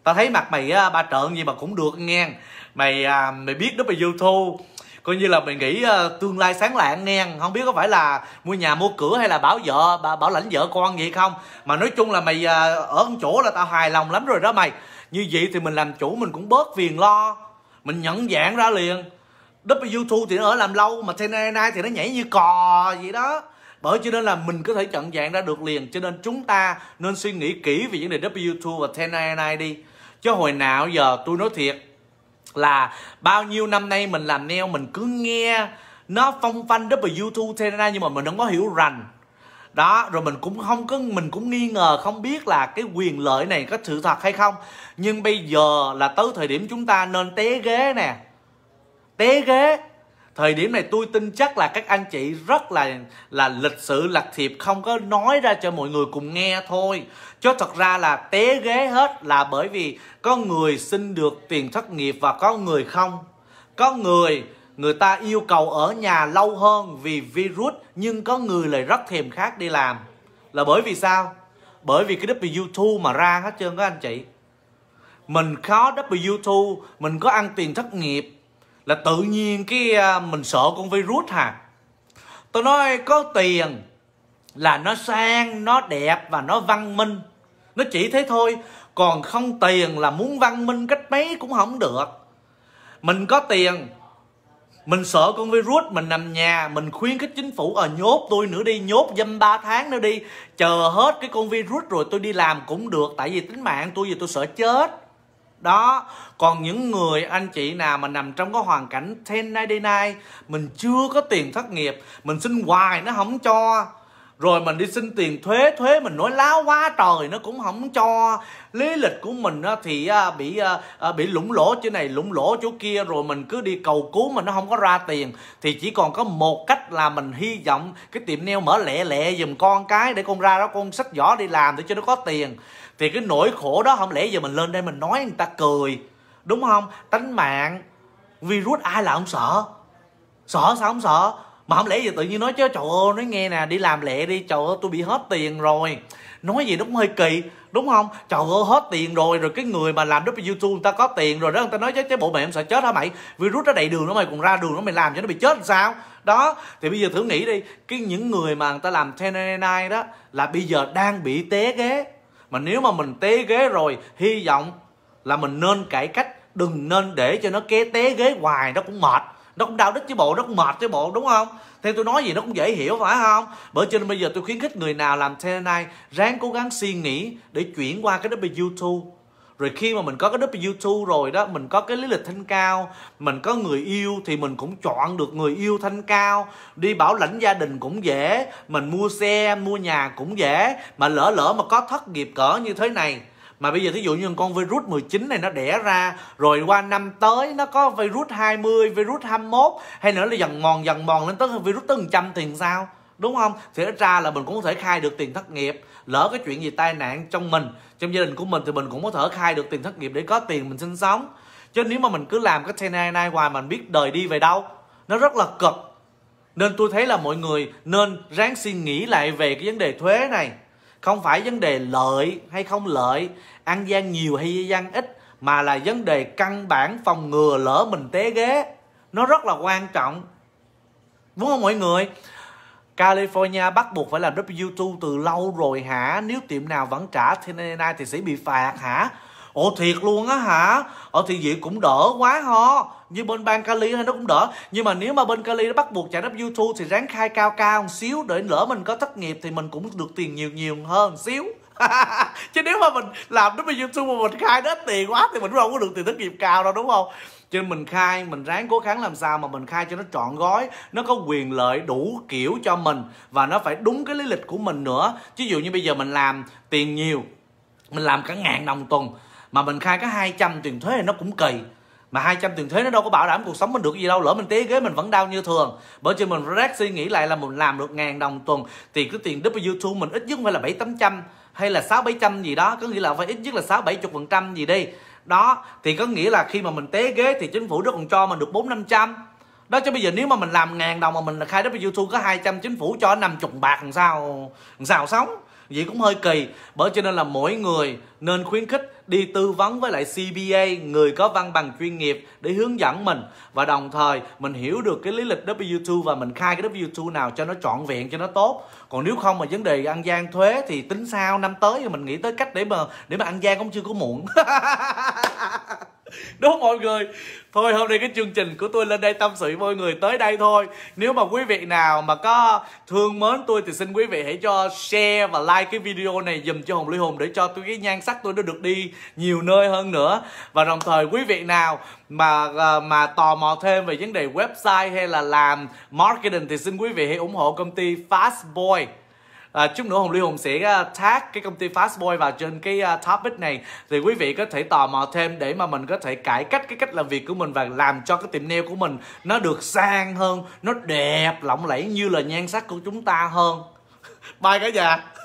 ta thấy mặt mày á, ba trợn gì mà cũng được nghe mày à, mày biết đó mày youtube coi như là mình nghĩ uh, tương lai sáng lạng nè không biết có phải là mua nhà mua cửa hay là bảo vợ bà, bảo lãnh vợ con gì không mà nói chung là mày uh, ở chỗ là tao hài lòng lắm rồi đó mày như vậy thì mình làm chủ mình cũng bớt phiền lo mình nhận dạng ra liền W2 thì nó ở làm lâu mà Tenai thì nó nhảy như cò vậy đó bởi cho nên là mình có thể nhận dạng ra được liền cho nên chúng ta nên suy nghĩ kỹ về vấn đề W2 và Tenai đi chứ hồi nào giờ tôi nói thiệt là bao nhiêu năm nay mình làm nail mình cứ nghe nó phong phanh W2 Terra nhưng mà mình không có hiểu rành đó rồi mình cũng không có mình cũng nghi ngờ không biết là cái quyền lợi này có sự thật hay không nhưng bây giờ là tới thời điểm chúng ta nên té ghế nè té ghế thời điểm này tôi tin chắc là các anh chị rất là là lịch sự lạc thiệp không có nói ra cho mọi người cùng nghe thôi chứ thật ra là té ghế hết là bởi vì có người xin được tiền thất nghiệp và có người không có người người ta yêu cầu ở nhà lâu hơn vì virus nhưng có người lại rất thèm khát đi làm là bởi vì sao bởi vì cái W2 mà ra hết trơn các anh chị mình khó W2 mình có ăn tiền thất nghiệp là tự nhiên cái à, mình sợ con virus hả tôi nói có tiền là nó sang nó đẹp và nó văn minh nó chỉ thế thôi còn không tiền là muốn văn minh cách mấy cũng không được mình có tiền mình sợ con virus mình nằm nhà mình khuyên cái chính phủ ở ờ, nhốt tôi nữa đi nhốt dâm 3 tháng nữa đi chờ hết cái con virus rồi tôi đi làm cũng được tại vì tính mạng tôi giờ tôi sợ chết đó còn những người anh chị nào mà nằm trong cái hoàn cảnh ten day night mình chưa có tiền thất nghiệp mình xin hoài nó không cho rồi mình đi xin tiền thuế thuế mình nói láo quá trời nó cũng không cho lý lịch của mình thì bị bị lũng lỗ chỗ này lũng lỗ chỗ kia rồi mình cứ đi cầu cứu mà nó không có ra tiền thì chỉ còn có một cách là mình hy vọng cái tiệm neo mở lẹ lẹ giùm con cái để con ra đó con sách giỏ đi làm để cho nó có tiền thì cái nỗi khổ đó không lẽ giờ mình lên đây mình nói người ta cười đúng không tánh mạng virus ai là không sợ sợ sao không sợ mà không lẽ gì tự nhiên nói chứ trời ơi nói nghe nè đi làm lẹ đi trời ơi tôi bị hết tiền rồi nói gì đúng hơi kỳ đúng không trời ơi hết tiền rồi rồi cái người mà làm youtube người ta có tiền rồi đó người ta nói chứ chứ bộ mẹ em sợ chết hả mày virus nó đầy đường nó mày còn ra đường nó mày làm cho nó bị chết làm sao đó thì bây giờ thử nghĩ đi cái những người mà người ta làm tenenai đó là bây giờ đang bị té ghế mà nếu mà mình té ghế rồi hy vọng là mình nên cải cách đừng nên để cho nó ké té ghế hoài nó cũng mệt nó cũng đau đít chứ bộ nó cũng mệt chứ bộ đúng không theo tôi nói gì nó cũng dễ hiểu phải không bởi cho nên bây giờ tôi khuyến khích người nào làm thế này, ráng cố gắng suy nghĩ để chuyển qua cái w YouTube, rồi khi mà mình có cái W2 rồi đó mình có cái lý lịch thanh cao mình có người yêu thì mình cũng chọn được người yêu thanh cao đi bảo lãnh gia đình cũng dễ mình mua xe mua nhà cũng dễ mà lỡ lỡ mà có thất nghiệp cỡ như thế này mà bây giờ thí dụ như con virus 19 này nó đẻ ra rồi qua năm tới nó có virus 20 virus 21 hay nữa là dần mòn dần mòn lên tới virus tới 100 tiền sao đúng không thì ra là mình cũng có thể khai được tiền thất nghiệp lỡ cái chuyện gì tai nạn trong mình trong gia đình của mình thì mình cũng có thể khai được tiền thất nghiệp để có tiền mình sinh sống chứ nếu mà mình cứ làm cái thế này hoài mình biết đời đi về đâu nó rất là cực nên tôi thấy là mọi người nên ráng suy nghĩ lại về cái vấn đề thuế này không phải vấn đề lợi hay không lợi ăn gian nhiều hay gian ít mà là vấn đề căn bản phòng ngừa lỡ mình té ghế nó rất là quan trọng đúng không mọi người California bắt buộc phải làm W2 từ lâu rồi hả? Nếu tiệm nào vẫn trả thì nay thì sẽ bị phạt hả? ồ thiệt luôn á hả ở ờ, thì vậy cũng đỡ quá ho như bên bang Cali hay nó cũng đỡ nhưng mà nếu mà bên Cali nó bắt buộc chạy đắp YouTube thì ráng khai cao cao một xíu để lỡ mình có thất nghiệp thì mình cũng được tiền nhiều nhiều hơn một xíu chứ nếu mà mình làm đó bên YouTube mà mình khai nó ít tiền quá thì mình cũng không có được tiền thất nghiệp cao đâu đúng không cho nên mình khai mình ráng cố gắng làm sao mà mình khai cho nó trọn gói nó có quyền lợi đủ kiểu cho mình và nó phải đúng cái lý lịch của mình nữa ví dụ như bây giờ mình làm tiền nhiều mình làm cả ngàn đồng tuần mà mình khai cái 200 tiền thuế thì nó cũng kỳ mà 200 tiền thuế nó đâu có bảo đảm cuộc sống mình được gì đâu lỡ mình té ghế mình vẫn đau như thường bởi vì mình rác suy nghĩ lại là mình làm được ngàn đồng tuần thì cái tiền W2 mình ít nhất phải là bảy tám trăm hay là sáu bảy trăm gì đó có nghĩa là phải ít nhất là sáu bảy chục phần trăm gì đi đó thì có nghĩa là khi mà mình té ghế thì chính phủ nó còn cho mình được bốn năm trăm đó chứ bây giờ nếu mà mình làm ngàn đồng mà mình khai W2 có 200 chính phủ cho 50 bạc làm sao làm sao sống vậy cũng hơi kỳ bởi cho nên là mỗi người nên khuyến khích đi tư vấn với lại CBA người có văn bằng chuyên nghiệp để hướng dẫn mình và đồng thời mình hiểu được cái lý lịch W2 và mình khai cái W2 nào cho nó trọn vẹn cho nó tốt còn nếu không mà vấn đề ăn gian thuế thì tính sao năm tới thì mình nghĩ tới cách để mà để mà ăn gian cũng chưa có muộn đúng mọi người thôi hôm nay cái chương trình của tôi lên đây tâm sự mọi người tới đây thôi nếu mà quý vị nào mà có thương mến tôi thì xin quý vị hãy cho share và like cái video này dùm cho hồng ly hùng để cho tôi cái nhan sắc tôi nó được đi nhiều nơi hơn nữa và đồng thời quý vị nào mà ờ, mà tò mò thêm về vấn đề website hay là làm marketing thì xin quý vị hãy ủng hộ công ty Fast Boy và chút nữa hồng ly hùng sẽ à, tag cái công ty fastboy vào trên cái à, topic này thì quý vị có thể tò mò thêm để mà mình có thể cải cách cái cách làm việc của mình và làm cho cái tiệm nail của mình nó được sang hơn nó đẹp lộng lẫy như là nhan sắc của chúng ta hơn bye cả nhà